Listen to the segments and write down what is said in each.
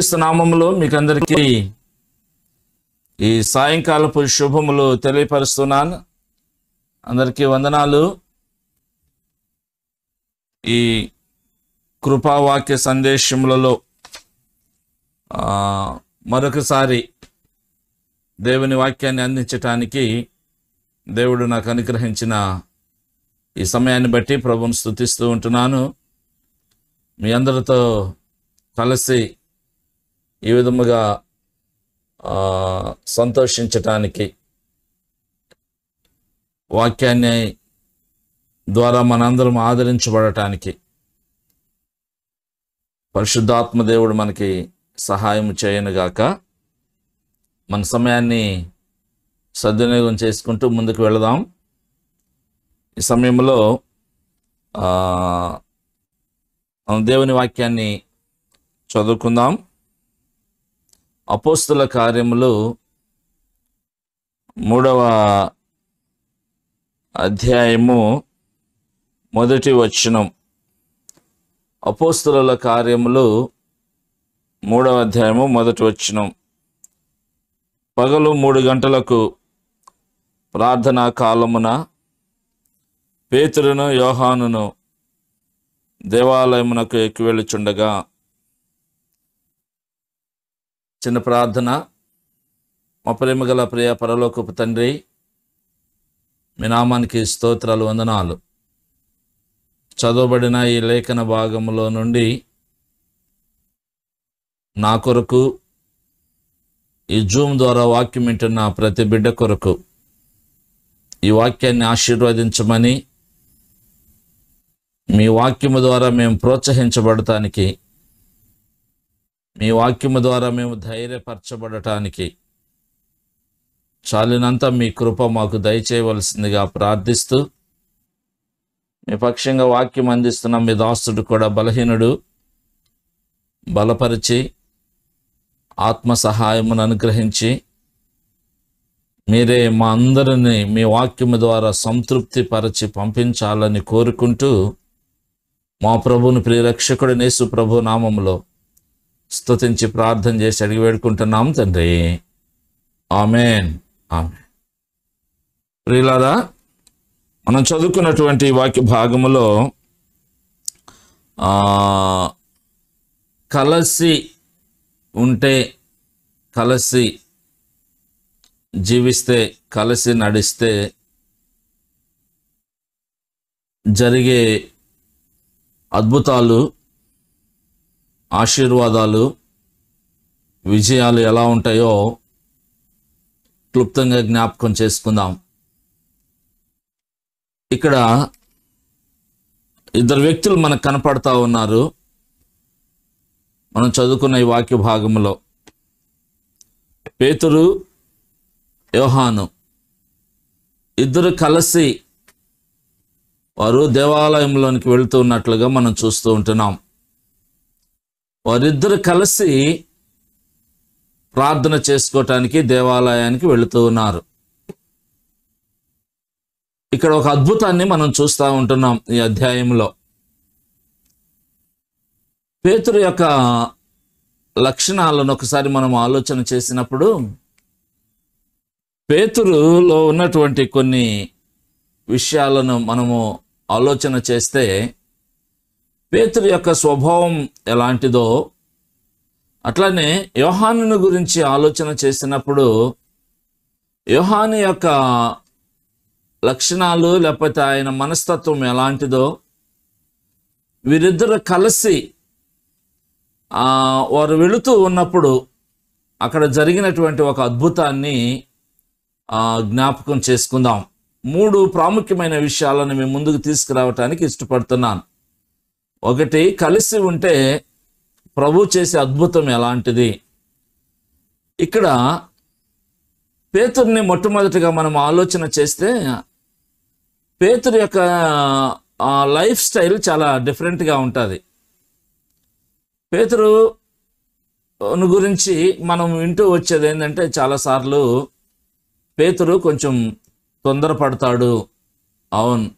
యేసుక్రీస్తు నామంలో మీకు అందరికీ ఈ సాయంకాలపు శుభములు తెలియపరుస్తున్నాను అందరికీ వందనాలు ఈ కృపావాక్య సందేశములలో మరొకసారి దేవుని వాక్యాన్ని అందించటానికి దేవుడు నాకు అనుగ్రహించిన ఈ సమయాన్ని బట్టి ప్రభుని స్థుతిస్తూ ఉంటున్నాను మీ అందరితో కలిసి ఈ విధముగా సంతోషించటానికి వాక్యాన్ని ద్వారా మనందరం ఆదరించబడటానికి పరిశుద్ధాత్మ దేవుడు మనకి సహాయం చేయనుగాక మన సమయాన్ని సద్వినియోగం చేసుకుంటూ ముందుకు వెళదాం ఈ సమయంలో దేవుని వాక్యాన్ని చదువుకుందాం అపోస్తుల కార్యములు మూడవ అధ్యాయము మొదటి వచనం అపోస్తుల కార్యములు మూడవ అధ్యాయము మొదటి వచనం పగలు మూడు గంటలకు ప్రార్థనా కాలమున పేతురును యోహానును దేవాలయమునకు ఎక్కువెళ్ళుచుండగా చిన్న ప్రార్థన మా ప్రేమ గల ప్రియ పరలోకపు తండ్రి మీ నామానికి స్తోత్రాలు వందనాలు చదవబడిన ఈ లేఖన భాగంలో నుండి నా కొరకు ఈ జూమ్ ద్వారా వాక్యం వింటున్న ప్రతి బిడ్డ కొరకు ఈ వాక్యాన్ని ఆశీర్వదించమని మీ వాక్యము ద్వారా మేము ప్రోత్సహించబడటానికి మీ వాక్యము ద్వారా మేము ధైర్యపరచబడటానికి చాలినంత మీ కృప మాకు దయచేయవలసిందిగా ప్రార్థిస్తూ మీ పక్షంగా వాక్యం అందిస్తున్న మీ దాస్తుడు కూడా బలహీనుడు బలపరిచి ఆత్మ సహాయమును అనుగ్రహించి మీరే మా అందరినీ మీ వాక్యము ద్వారా సంతృప్తి పరచి పంపించాలని కోరుకుంటూ మా ప్రభుని ప్రియరక్షకుడు నేసు ప్రభు నామంలో స్థుతించి ప్రార్థన చేసి అడిగి వేడుకుంటున్నాం తండ్రి ఆమెన్ ఆమె ప్రియులారా మనం చదువుకున్నటువంటి వాక్య భాగములో కలసి ఉంటే కలసి జీవిస్తే కలసి నడిస్తే జరిగే అద్భుతాలు ఆశీర్వాదాలు విజయాలు ఎలా ఉంటాయో క్లుప్తంగా జ్ఞాపకం చేసుకుందాం ఇక్కడ ఇద్దరు వ్యక్తులు మనకు కనపడతా ఉన్నారు మనం చదువుకున్న ఈ వాక్య భాగంలో పేతురు యోహాను ఇద్దరు కలిసి వారు దేవాలయంలోనికి వెళుతున్నట్లుగా మనం చూస్తూ ఉంటున్నాం వారిద్దరు కలిసి ప్రార్థన చేసుకోవటానికి దేవాలయానికి వెళుతూ ఉన్నారు ఇక్కడ ఒక అద్భుతాన్ని మనం చూస్తూ ఉంటున్నాం ఈ అధ్యాయంలో పేతురు యొక్క లక్షణాలను ఒకసారి మనం ఆలోచన చేసినప్పుడు పేతురులో ఉన్నటువంటి కొన్ని విషయాలను మనము ఆలోచన చేస్తే పేతురు యొక్క స్వభావం ఎలాంటిదో అట్లానే యోహానును గురించి ఆలోచన చేసినప్పుడు యోహాను యొక్క లక్షణాలు లేకపోతే ఆయన మనస్తత్వం ఎలాంటిదో వీరిద్దరు కలిసి వారు వెళుతూ ఉన్నప్పుడు అక్కడ జరిగినటువంటి ఒక అద్భుతాన్ని జ్ఞాపకం చేసుకుందాం మూడు ప్రాముఖ్యమైన విషయాలను మేము ముందుకు తీసుకురావటానికి ఇష్టపడుతున్నాను ఒకటి కలిసి ఉంటే ప్రభు చేసే అద్భుతం ఎలాంటిది ఇక్కడ పేతుర్ని మొట్టమొదటిగా మనం ఆలోచన చేస్తే పేతురు యొక్క లైఫ్ స్టైల్ చాలా డిఫరెంట్గా ఉంటుంది పేతురు గురించి మనం వింటూ వచ్చేది ఏంటంటే చాలాసార్లు పేతురు కొంచెం తొందరపడతాడు అవును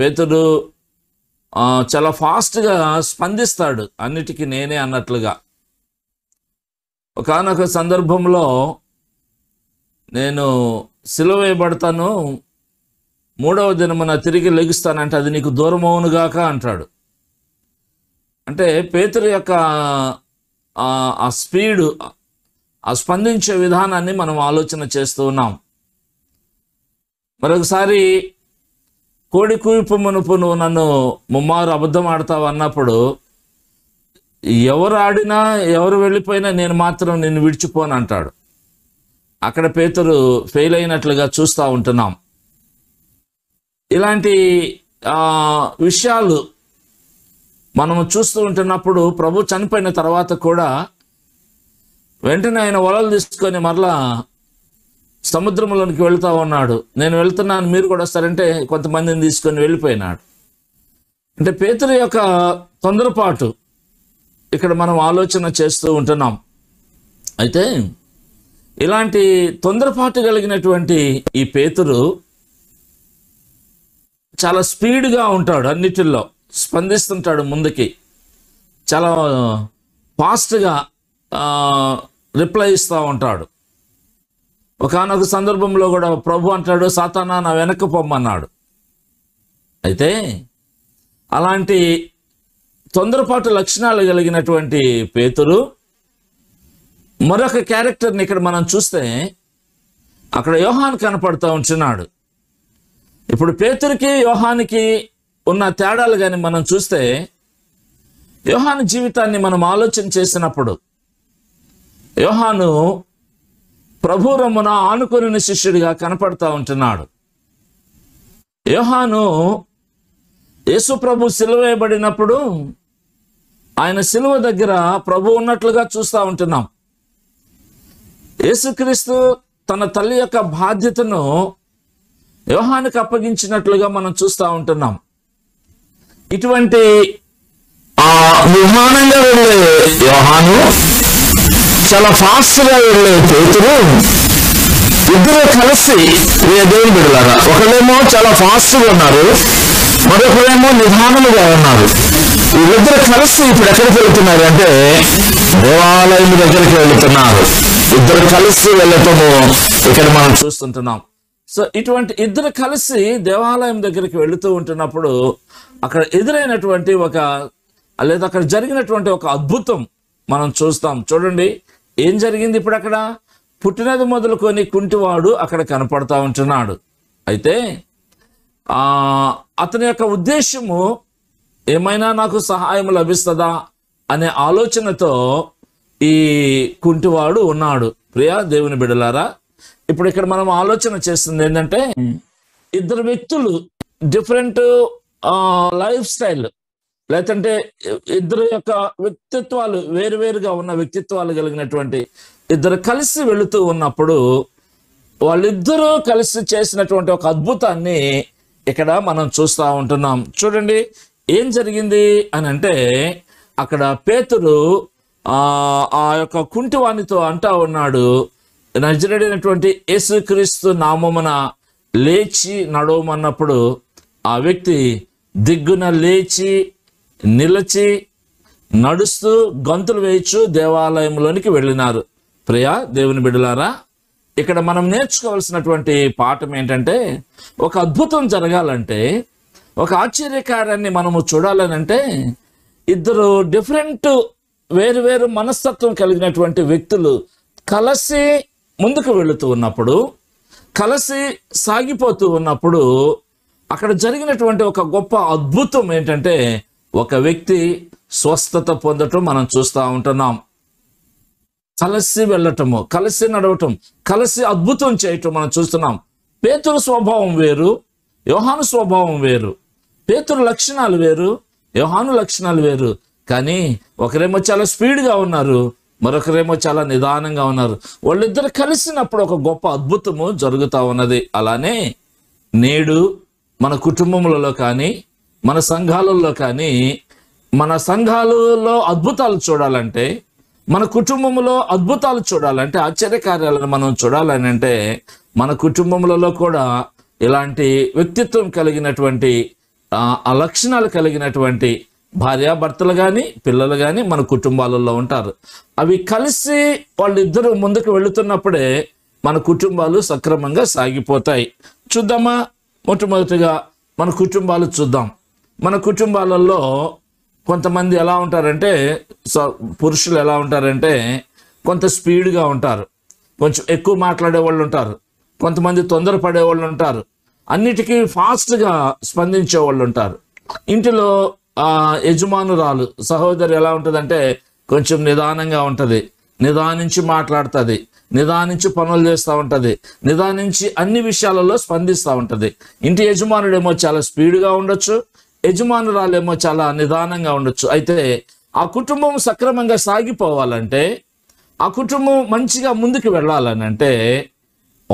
పేతుడు చాలా ఫాస్ట్గా స్పందిస్తాడు అన్నిటికీ నేనే అన్నట్లుగా ఒకనొక సందర్భంలో నేను సిలువ వేయబడతాను మూడవ దినమున తిరిగి లెగుస్తానంటే అది నీకు దూరం అవునుగాక అంటాడు అంటే పేతురు యొక్క ఆ స్పీడు ఆ స్పందించే విధానాన్ని మనం ఆలోచన చేస్తూ ఉన్నాం మరొకసారి కోడి కూయిపు మునుపు నువ్వు నన్ను ముమ్మారు అబద్ధం ఆడతావు అన్నప్పుడు ఎవరు ఆడినా ఎవరు వెళ్ళిపోయినా నేను మాత్రం నిన్ను విడిచిపోను అంటాడు అక్కడ పేతురు ఫెయిల్ అయినట్లుగా చూస్తూ ఉంటున్నాం ఇలాంటి విషయాలు మనము చూస్తూ ఉంటున్నప్పుడు ప్రభు చనిపోయిన తర్వాత కూడా వెంటనే ఆయన వలలు తీసుకొని మరలా సముద్రంలోనికి వెళుతూ ఉన్నాడు నేను వెళ్తున్నాను మీరు కూడా వస్తారంటే కొంతమందిని తీసుకొని వెళ్ళిపోయినాడు అంటే పేతురు యొక్క తొందరపాటు ఇక్కడ మనం ఆలోచన చేస్తూ ఉంటున్నాం అయితే ఇలాంటి తొందరపాటు కలిగినటువంటి ఈ పేతురు చాలా స్పీడ్గా ఉంటాడు అన్నిటిల్లో స్పందిస్తుంటాడు ముందుకి చాలా ఫాస్ట్గా రిప్లై ఇస్తూ ఉంటాడు ఒకనొక సందర్భంలో కూడా ప్రభు అంటాడు సాతానా నా వెనక్క పొమ్మన్నాడు అయితే అలాంటి తొందరపాటు లక్షణాలు కలిగినటువంటి పేతురు మరొక క్యారెక్టర్ని ఇక్కడ మనం చూస్తే అక్కడ యోహాన్ కనపడుతూ ఉంటున్నాడు ఇప్పుడు పేతురికి యోహానికి ఉన్న తేడాలు కానీ మనం చూస్తే యోహాను జీవితాన్ని మనం ఆలోచన చేసినప్పుడు యోహాను ప్రభురమున ఆనుకుని శిష్యుడిగా కనపడతా ఉంటున్నాడు యోహాను యేసు ప్రభు సిలువేయబడినప్పుడు ఆయన సిలువ దగ్గర ప్రభు ఉన్నట్లుగా చూస్తూ ఉంటున్నాం యేసుక్రీస్తు తన తల్లి యొక్క బాధ్యతను వ్యూహానికి అప్పగించినట్లుగా మనం చూస్తూ ఉంటున్నాం ఇటువంటి ఆ విమానంగా వెళ్ళే యోహాను చాలా ఫాస్ట్గా వెళ్ళే పేతురు ఇద్దరు కలిసి దేవుని బిడలారా ఒకళ్ళేమో చాలా ఫాస్ట్గా ఉన్నారు మరొకరేమో నిదానముగా ఉన్నారు వీళ్ళిద్దరు కలిసి ఇప్పుడు ఎక్కడికి వెళ్తున్నారు అంటే దేవాలయం దగ్గరికి వెళుతున్నారు ఇద్దరు కలిసి వెళ్ళటము ఇక్కడ మనం చూస్తుంటున్నాం సో ఇటువంటి ఇద్దరు కలిసి దేవాలయం దగ్గరికి వెళుతూ ఉంటున్నప్పుడు అక్కడ ఎదురైనటువంటి ఒక లేదా అక్కడ జరిగినటువంటి ఒక అద్భుతం మనం చూస్తాం చూడండి ఏం జరిగింది ఇప్పుడు అక్కడ పుట్టినది మొదలుకొని కుంటివాడు అక్కడ కనపడతా ఉంటున్నాడు అయితే అతని యొక్క ఉద్దేశము ఏమైనా నాకు సహాయం లభిస్తుందా అనే ఆలోచనతో ఈ కుంటివాడు ఉన్నాడు ప్రియా దేవుని బిడలారా ఇప్పుడు ఇక్కడ మనం ఆలోచన చేస్తుంది ఏంటంటే ఇద్దరు వ్యక్తులు డిఫరెంట్ లైఫ్ స్టైల్ లేదంటే ఇద్దరు యొక్క వ్యక్తిత్వాలు వేరువేరుగా ఉన్న వ్యక్తిత్వాలు కలిగినటువంటి ఇద్దరు కలిసి వెళుతూ ఉన్నప్పుడు వాళ్ళిద్దరూ కలిసి చేసినటువంటి ఒక అద్భుతాన్ని ఇక్కడ మనం చూస్తూ ఉంటున్నాం చూడండి ఏం జరిగింది అని అంటే అక్కడ పేతురు ఆ యొక్క కుంటివాణితో అంటా ఉన్నాడు నజరడైనటువంటి యేసుక్రీస్తు నామమున లేచి నడవమన్నప్పుడు ఆ వ్యక్తి దిగ్గున లేచి నిలిచి నడుస్తూ గంతులు వేయచ్చు దేవాలయంలోనికి వెళ్ళినారు ప్రియా దేవుని బిడ్డలారా ఇక్కడ మనం నేర్చుకోవాల్సినటువంటి పాఠం ఏంటంటే ఒక అద్భుతం జరగాలంటే ఒక ఆశ్చర్యకారాన్ని మనము చూడాలనంటే ఇద్దరు డిఫరెంట్ వేరు వేరు మనస్తత్వం కలిగినటువంటి వ్యక్తులు కలిసి ముందుకు వెళుతూ ఉన్నప్పుడు కలిసి సాగిపోతూ ఉన్నప్పుడు అక్కడ జరిగినటువంటి ఒక గొప్ప అద్భుతం ఏంటంటే ఒక వ్యక్తి స్వస్థత పొందటం మనం చూస్తూ ఉంటున్నాం కలిసి వెళ్ళటము కలిసి నడవటం కలిసి అద్భుతం చేయటం మనం చూస్తున్నాం పేతుల స్వభావం వేరు యోహాను స్వభావం వేరు పేతుల లక్షణాలు వేరు యోహాను లక్షణాలు వేరు కానీ ఒకరేమో చాలా స్పీడ్గా ఉన్నారు మరొకరేమో చాలా నిదానంగా ఉన్నారు వాళ్ళిద్దరు కలిసినప్పుడు ఒక గొప్ప అద్భుతము జరుగుతూ ఉన్నది అలానే నేడు మన కుటుంబంలో కానీ మన సంఘాలలో కానీ మన సంఘాలలో అద్భుతాలు చూడాలంటే మన కుటుంబంలో అద్భుతాలు చూడాలంటే ఆశ్చర్యకార్యాలను మనం చూడాలని అంటే మన కుటుంబములలో కూడా ఇలాంటి వ్యక్తిత్వం కలిగినటువంటి ఆ లక్షణాలు కలిగినటువంటి భార్యాభర్తలు కానీ పిల్లలు కానీ మన కుటుంబాలలో ఉంటారు అవి కలిసి వాళ్ళిద్దరూ ముందుకు వెళుతున్నప్పుడే మన కుటుంబాలు సక్రమంగా సాగిపోతాయి చూద్దామా మొట్టమొదటిగా మన కుటుంబాలు చూద్దాం మన కుటుంబాలలో కొంతమంది ఎలా ఉంటారంటే పురుషులు ఎలా ఉంటారంటే కొంత స్పీడ్గా ఉంటారు కొంచెం ఎక్కువ మాట్లాడే వాళ్ళు ఉంటారు కొంతమంది పడే వాళ్ళు ఉంటారు అన్నిటికీ ఫాస్ట్గా స్పందించే వాళ్ళు ఉంటారు ఇంటిలో యజమానురాలు సహోదరు ఎలా ఉంటుందంటే కొంచెం నిదానంగా ఉంటుంది నిదానించి మాట్లాడుతుంది నిదానించి పనులు చేస్తూ ఉంటుంది నిదానించి అన్ని విషయాలలో స్పందిస్తూ ఉంటుంది ఇంటి యజమానుడేమో చాలా స్పీడ్గా ఉండొచ్చు యజమానురాలేమో చాలా నిదానంగా ఉండొచ్చు అయితే ఆ కుటుంబం సక్రమంగా సాగిపోవాలంటే ఆ కుటుంబం మంచిగా ముందుకు వెళ్ళాలని అంటే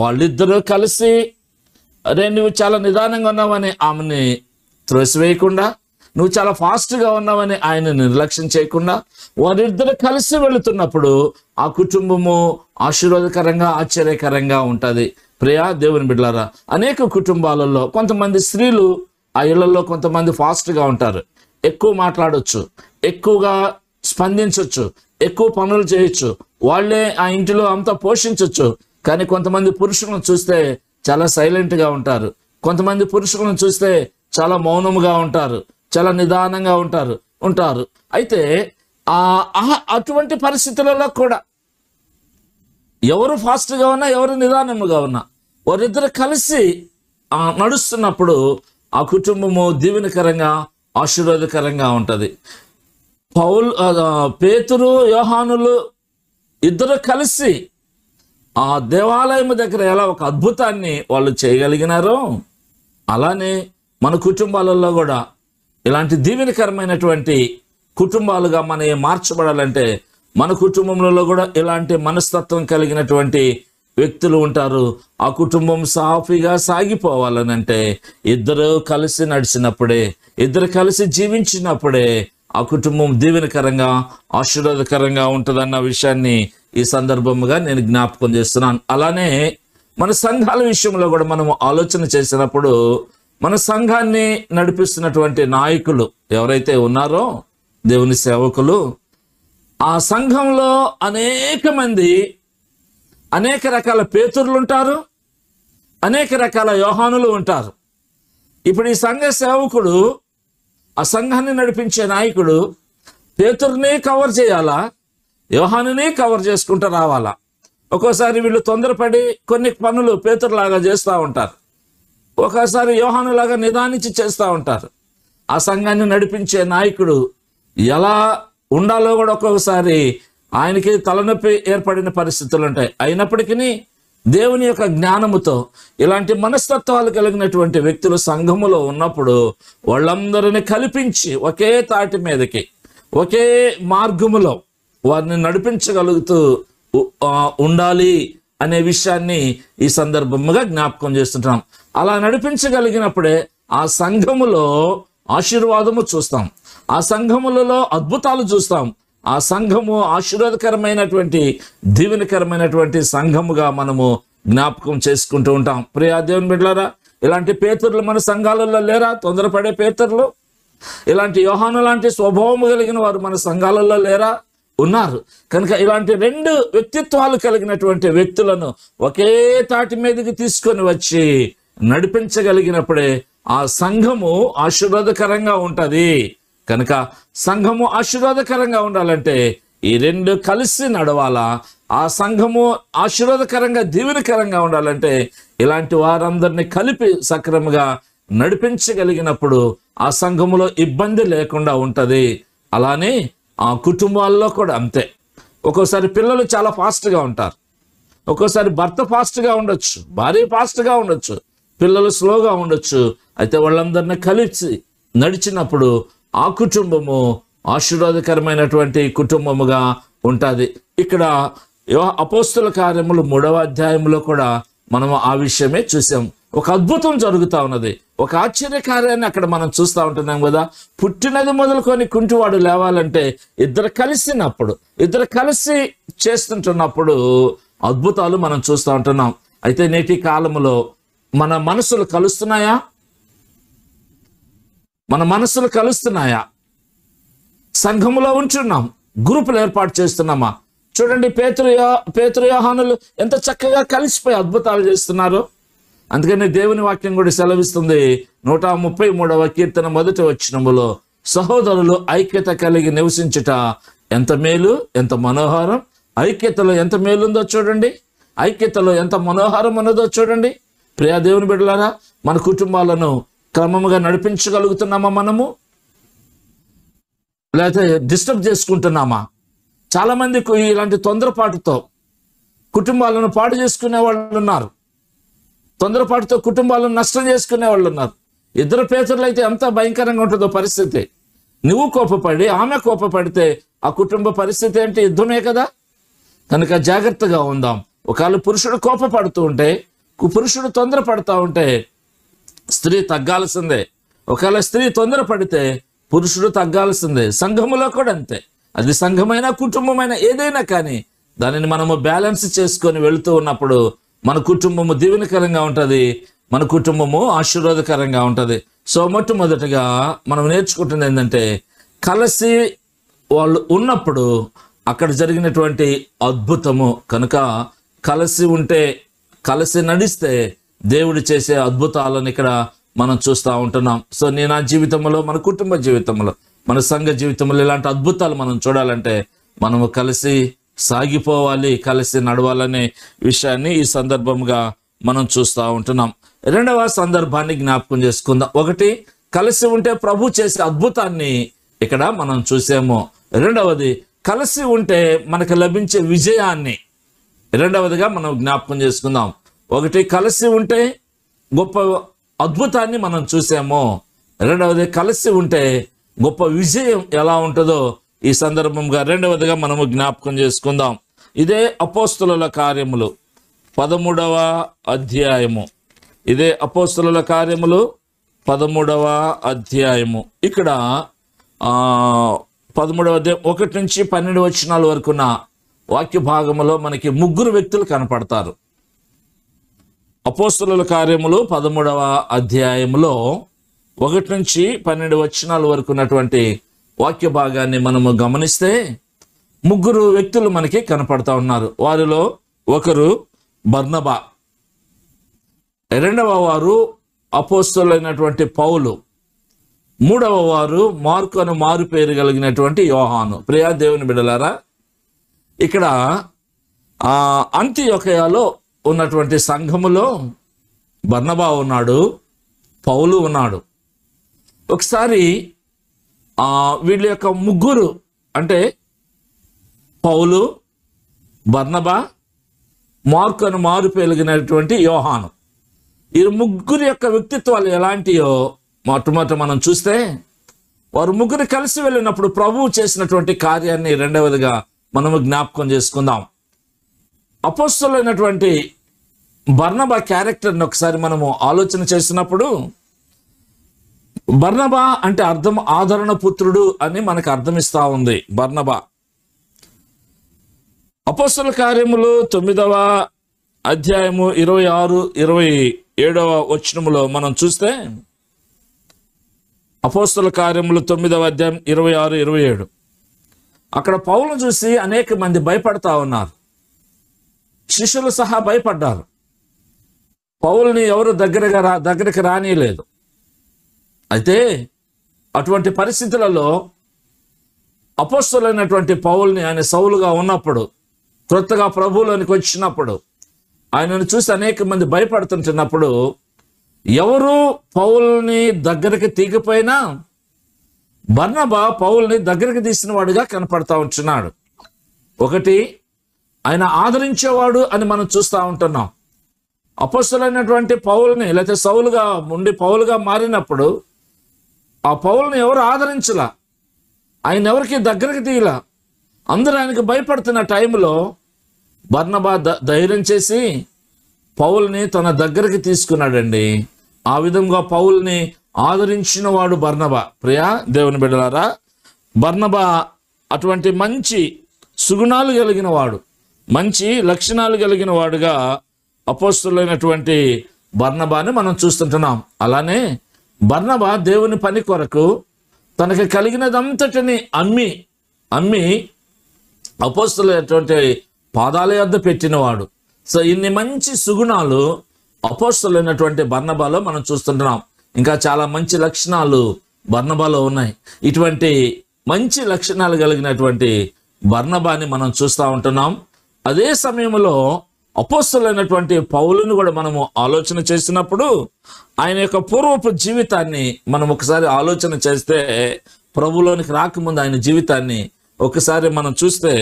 వాళ్ళిద్దరూ కలిసి అరే నువ్వు చాలా నిదానంగా ఉన్నావని ఆమెని త్రోసివేయకుండా నువ్వు చాలా ఫాస్ట్గా ఉన్నావని ఆయన నిర్లక్ష్యం చేయకుండా వారిద్దరు కలిసి వెళుతున్నప్పుడు ఆ కుటుంబము ఆశీర్వాదకరంగా ఆశ్చర్యకరంగా ఉంటుంది ప్రియా దేవుని బిడ్లారా అనేక కుటుంబాలలో కొంతమంది స్త్రీలు ఆ ఇళ్లలో కొంతమంది ఫాస్ట్గా ఉంటారు ఎక్కువ మాట్లాడవచ్చు ఎక్కువగా స్పందించవచ్చు ఎక్కువ పనులు చేయొచ్చు వాళ్ళే ఆ ఇంటిలో అంతా పోషించవచ్చు కానీ కొంతమంది పురుషులను చూస్తే చాలా సైలెంట్గా ఉంటారు కొంతమంది పురుషులను చూస్తే చాలా మౌనముగా ఉంటారు చాలా నిదానంగా ఉంటారు ఉంటారు అయితే ఆ అటువంటి పరిస్థితులలో కూడా ఎవరు ఫాస్ట్గా ఉన్నా ఎవరు నిదానముగా ఉన్నా వారిద్దరు కలిసి నడుస్తున్నప్పుడు ఆ కుటుంబము దీవెనకరంగా ఆశీర్వాదకరంగా ఉంటుంది పౌల్ పేతురు యోహానులు ఇద్దరు కలిసి ఆ దేవాలయం దగ్గర ఎలా ఒక అద్భుతాన్ని వాళ్ళు చేయగలిగినారో అలానే మన కుటుంబాలలో కూడా ఇలాంటి దీవెనకరమైనటువంటి కుటుంబాలుగా మనం మార్చబడాలంటే మన కుటుంబంలో కూడా ఇలాంటి మనస్తత్వం కలిగినటువంటి వ్యక్తులు ఉంటారు ఆ కుటుంబం సాఫీగా సాగిపోవాలనంటే ఇద్దరు కలిసి నడిచినప్పుడే ఇద్దరు కలిసి జీవించినప్పుడే ఆ కుటుంబం దీవెనకరంగా ఆశీర్వాదకరంగా ఉంటుందన్న విషయాన్ని ఈ సందర్భంగా నేను జ్ఞాపకం చేస్తున్నాను అలానే మన సంఘాల విషయంలో కూడా మనం ఆలోచన చేసినప్పుడు మన సంఘాన్ని నడిపిస్తున్నటువంటి నాయకులు ఎవరైతే ఉన్నారో దేవుని సేవకులు ఆ సంఘంలో అనేక మంది అనేక రకాల పేతురులు ఉంటారు అనేక రకాల యోహానులు ఉంటారు ఇప్పుడు ఈ సంఘ సేవకుడు ఆ సంఘాన్ని నడిపించే నాయకుడు పేతుర్ని కవర్ చేయాలా యోహానుని కవర్ చేసుకుంటూ రావాలా ఒక్కోసారి వీళ్ళు తొందరపడి కొన్ని పనులు పేతురులాగా చేస్తూ ఉంటారు ఒక్కోసారి యోహానులాగా నిదానించి చేస్తూ ఉంటారు ఆ సంఘాన్ని నడిపించే నాయకుడు ఎలా ఉండాలో కూడా ఒక్కొక్కసారి ఆయనకి తలనొప్పి ఏర్పడిన పరిస్థితులు ఉంటాయి అయినప్పటికీ దేవుని యొక్క జ్ఞానముతో ఇలాంటి మనస్తత్వాలు కలిగినటువంటి వ్యక్తులు సంఘములో ఉన్నప్పుడు వాళ్ళందరినీ కల్పించి ఒకే తాటి మీదకి ఒకే మార్గములో వారిని నడిపించగలుగుతూ ఉండాలి అనే విషయాన్ని ఈ సందర్భముగా జ్ఞాపకం చేస్తుంటాం అలా నడిపించగలిగినప్పుడే ఆ సంఘములో ఆశీర్వాదము చూస్తాం ఆ సంఘములలో అద్భుతాలు చూస్తాం ఆ సంఘము ఆశీర్వాదకరమైనటువంటి దీవెనకరమైనటువంటి సంఘముగా మనము జ్ఞాపకం చేసుకుంటూ ఉంటాం ప్రియా దేవుని బిడ్డలారా ఇలాంటి పేతుర్లు మన సంఘాలలో లేరా తొందరపడే పేతరులు ఇలాంటి యోహాను లాంటి స్వభావం కలిగిన వారు మన సంఘాలలో లేరా ఉన్నారు కనుక ఇలాంటి రెండు వ్యక్తిత్వాలు కలిగినటువంటి వ్యక్తులను ఒకే తాటి మీదకి తీసుకొని వచ్చి నడిపించగలిగినప్పుడే ఆ సంఘము ఆశీర్వాదకరంగా ఉంటుంది కనుక సంఘము ఆశీర్వాదకరంగా ఉండాలంటే ఈ రెండు కలిసి నడవాలా ఆ సంఘము ఆశీర్వాదకరంగా దీవెనకరంగా ఉండాలంటే ఇలాంటి వారందరినీ కలిపి సక్రమంగా నడిపించగలిగినప్పుడు ఆ సంఘములో ఇబ్బంది లేకుండా ఉంటుంది అలానే ఆ కుటుంబాల్లో కూడా అంతే ఒక్కోసారి పిల్లలు చాలా ఫాస్ట్గా ఉంటారు ఒక్కోసారి భర్త ఫాస్ట్గా ఉండొచ్చు భార్య ఫాస్ట్గా ఉండొచ్చు పిల్లలు స్లోగా ఉండొచ్చు అయితే వాళ్ళందరినీ కలిసి నడిచినప్పుడు ఆ కుటుంబము ఆశీర్వాదకరమైనటువంటి కుటుంబముగా ఉంటుంది ఇక్కడ అపోస్తుల కార్యములు మూడవ అధ్యాయంలో కూడా మనము ఆ విషయమే చూసాం ఒక అద్భుతం జరుగుతూ ఉన్నది ఒక ఆశ్చర్య కార్యాన్ని అక్కడ మనం చూస్తూ ఉంటున్నాం కదా పుట్టినది మొదలుకొని కుంటివాడు లేవాలంటే ఇద్దరు కలిసినప్పుడు ఇద్దరు కలిసి చేస్తుంటున్నప్పుడు అద్భుతాలు మనం చూస్తూ ఉంటున్నాం అయితే నేటి కాలంలో మన మనసులు కలుస్తున్నాయా మన మనసులు కలుస్తున్నాయా సంఘములో ఉంటున్నాం గ్రూపులు ఏర్పాటు చేస్తున్నామా చూడండి పేతృయో పేతృయోహానులు ఎంత చక్కగా కలిసిపోయి అద్భుతాలు చేస్తున్నారు అందుకని దేవుని వాక్యం కూడా సెలవిస్తుంది నూట ముప్పై మూడవ కీర్తన మొదటి వచ్చినములో సహోదరులు ఐక్యత కలిగి నివసించుట ఎంత మేలు ఎంత మనోహరం ఐక్యతలో ఎంత మేలుందో చూడండి ఐక్యతలో ఎంత మనోహరం ఉన్నదో చూడండి ప్రియా దేవుని బిడ్డలారా మన కుటుంబాలను క్రమముగా నడిపించగలుగుతున్నామా మనము లేకపోతే డిస్టర్బ్ చేసుకుంటున్నామా చాలామంది ఇలాంటి తొందరపాటుతో కుటుంబాలను పాడు చేసుకునే వాళ్ళు ఉన్నారు తొందరపాటుతో కుటుంబాలను నష్టం చేసుకునే వాళ్ళు ఉన్నారు ఇద్దరు పేదలు అయితే ఎంత భయంకరంగా ఉంటుందో పరిస్థితి నువ్వు కోపపడి ఆమె కోపపడితే ఆ కుటుంబ పరిస్థితి అంటే యుద్ధమే కదా కనుక జాగ్రత్తగా ఉందాం ఒకవేళ పురుషుడు కోపపడుతూ ఉంటే పురుషుడు తొందరపడతా ఉంటే స్త్రీ తగ్గాల్సిందే ఒకవేళ స్త్రీ తొందరపడితే పురుషుడు తగ్గాల్సిందే సంఘములో కూడా అంతే అది సంఘమైన కుటుంబమైన ఏదైనా కానీ దానిని మనము బ్యాలెన్స్ చేసుకొని వెళుతూ ఉన్నప్పుడు మన కుటుంబము దీవెనకరంగా ఉంటుంది మన కుటుంబము ఆశీర్వాదకరంగా ఉంటుంది సో మొట్టమొదటిగా మనం నేర్చుకుంటుంది ఏంటంటే కలిసి వాళ్ళు ఉన్నప్పుడు అక్కడ జరిగినటువంటి అద్భుతము కనుక కలిసి ఉంటే కలిసి నడిస్తే దేవుడు చేసే అద్భుతాలను ఇక్కడ మనం చూస్తూ ఉంటున్నాం సో నేను నా జీవితంలో మన కుటుంబ జీవితంలో మన సంఘ జీవితంలో ఇలాంటి అద్భుతాలు మనం చూడాలంటే మనము కలిసి సాగిపోవాలి కలిసి నడవాలనే విషయాన్ని ఈ సందర్భంగా మనం చూస్తూ ఉంటున్నాం రెండవ సందర్భాన్ని జ్ఞాపకం చేసుకుందాం ఒకటి కలిసి ఉంటే ప్రభు చేసే అద్భుతాన్ని ఇక్కడ మనం చూసాము రెండవది కలిసి ఉంటే మనకు లభించే విజయాన్ని రెండవదిగా మనం జ్ఞాపకం చేసుకుందాం ఒకటి కలిసి ఉంటే గొప్ప అద్భుతాన్ని మనం చూసాము రెండవది కలిసి ఉంటే గొప్ప విజయం ఎలా ఉంటుందో ఈ సందర్భంగా రెండవదిగా మనము జ్ఞాపకం చేసుకుందాం ఇదే అపోస్తుల కార్యములు పదమూడవ అధ్యాయము ఇదే అపోస్తుల కార్యములు పదమూడవ అధ్యాయము ఇక్కడ పదమూడవ అధ్యాయం ఒకటి నుంచి పన్నెండు వచనాల వరకున్న వాక్య భాగంలో మనకి ముగ్గురు వ్యక్తులు కనపడతారు అపోస్తుల కార్యములు పదమూడవ అధ్యాయంలో ఒకటి నుంచి పన్నెండు వచనాల వరకు ఉన్నటువంటి వాక్య భాగాన్ని మనము గమనిస్తే ముగ్గురు వ్యక్తులు మనకి కనపడతా ఉన్నారు వారిలో ఒకరు బర్నబా రెండవ వారు అపోస్తులైనటువంటి పౌలు మూడవ వారు మార్కు మారు పేరు కలిగినటువంటి యోహాను ప్రియా దేవుని బిడలారా ఇక్కడ అంత్యొకయాలో ఉన్నటువంటి సంఘములో బర్ణబా ఉన్నాడు పౌలు ఉన్నాడు ఒకసారి వీళ్ళ యొక్క ముగ్గురు అంటే పౌలు బర్ణబా మార్కు అని మారు పెలిగినటువంటి యోహాను ఈ ముగ్గురు యొక్క వ్యక్తిత్వాలు ఎలాంటియో మొట్టమొదట మనం చూస్తే వారు ముగ్గురు కలిసి వెళ్ళినప్పుడు ప్రభువు చేసినటువంటి కార్యాన్ని రెండవదిగా మనము జ్ఞాపకం చేసుకుందాం అపోస్తులైనటువంటి బర్ణబ క్యారెక్టర్ని ఒకసారి మనము ఆలోచన చేసినప్పుడు బర్ణబా అంటే అర్థం ఆదరణ పుత్రుడు అని మనకు అర్థమిస్తా ఉంది బర్ణబా అపోస్తుల కార్యములు తొమ్మిదవ అధ్యాయము ఇరవై ఆరు ఇరవై ఏడవ వచనములో మనం చూస్తే అపోస్తుల కార్యములు తొమ్మిదవ అధ్యాయం ఇరవై ఆరు ఇరవై ఏడు అక్కడ పౌలను చూసి అనేక మంది భయపడతా ఉన్నారు శిష్యులు సహా భయపడ్డారు పౌల్ని ఎవరు దగ్గరగా రా దగ్గరికి రానియలేదు అయితే అటువంటి పరిస్థితులలో అపోస్తులైనటువంటి పౌల్ని ఆయన సౌలుగా ఉన్నప్పుడు క్రొత్తగా ప్రభువులోనికి వచ్చినప్పుడు ఆయనను చూసి అనేక మంది భయపడుతుంటున్నప్పుడు ఎవరు పౌల్ని దగ్గరికి తీగిపోయినా బర్ణబా పౌల్ని దగ్గరికి తీసిన వాడుగా కనపడతా ఉంటున్నాడు ఒకటి ఆయన ఆదరించేవాడు అని మనం చూస్తూ ఉంటున్నాం అపస్సులైనటువంటి పౌల్ని లేకపోతే సౌలుగా ఉండి పౌలుగా మారినప్పుడు ఆ పౌల్ని ఎవరు ఆదరించలా ఆయన ఎవరికి దగ్గరికి తీయలా అందరూ ఆయనకి భయపడుతున్న టైంలో బర్ణబా ధైర్యం చేసి పౌల్ని తన దగ్గరికి తీసుకున్నాడండి ఆ విధంగా పౌల్ని ఆదరించిన వాడు బర్ణబా ప్రియా దేవుని బిడ్డలారా బర్ణబా అటువంటి మంచి సుగుణాలు కలిగిన వాడు మంచి లక్షణాలు కలిగిన వాడుగా అపోస్తులైనటువంటి బర్ణబాని మనం చూస్తుంటున్నాం అలానే బర్ణబ దేవుని పని కొరకు తనకు కలిగినదంతటిని అమ్మి అమ్మి అపోస్తులైనటువంటి పాదాల వద్ద పెట్టినవాడు సో ఇన్ని మంచి సుగుణాలు అపోస్తులైనటువంటి బర్ణబాలో మనం చూస్తుంటున్నాం ఇంకా చాలా మంచి లక్షణాలు బర్ణబాలో ఉన్నాయి ఇటువంటి మంచి లక్షణాలు కలిగినటువంటి బర్ణబాని మనం చూస్తూ ఉంటున్నాం అదే సమయంలో అపోస్తులైనటువంటి పౌలను కూడా మనము ఆలోచన చేసినప్పుడు ఆయన యొక్క పూర్వపు జీవితాన్ని మనం ఒకసారి ఆలోచన చేస్తే ప్రభులోనికి రాకముందు ఆయన జీవితాన్ని ఒకసారి మనం చూస్తే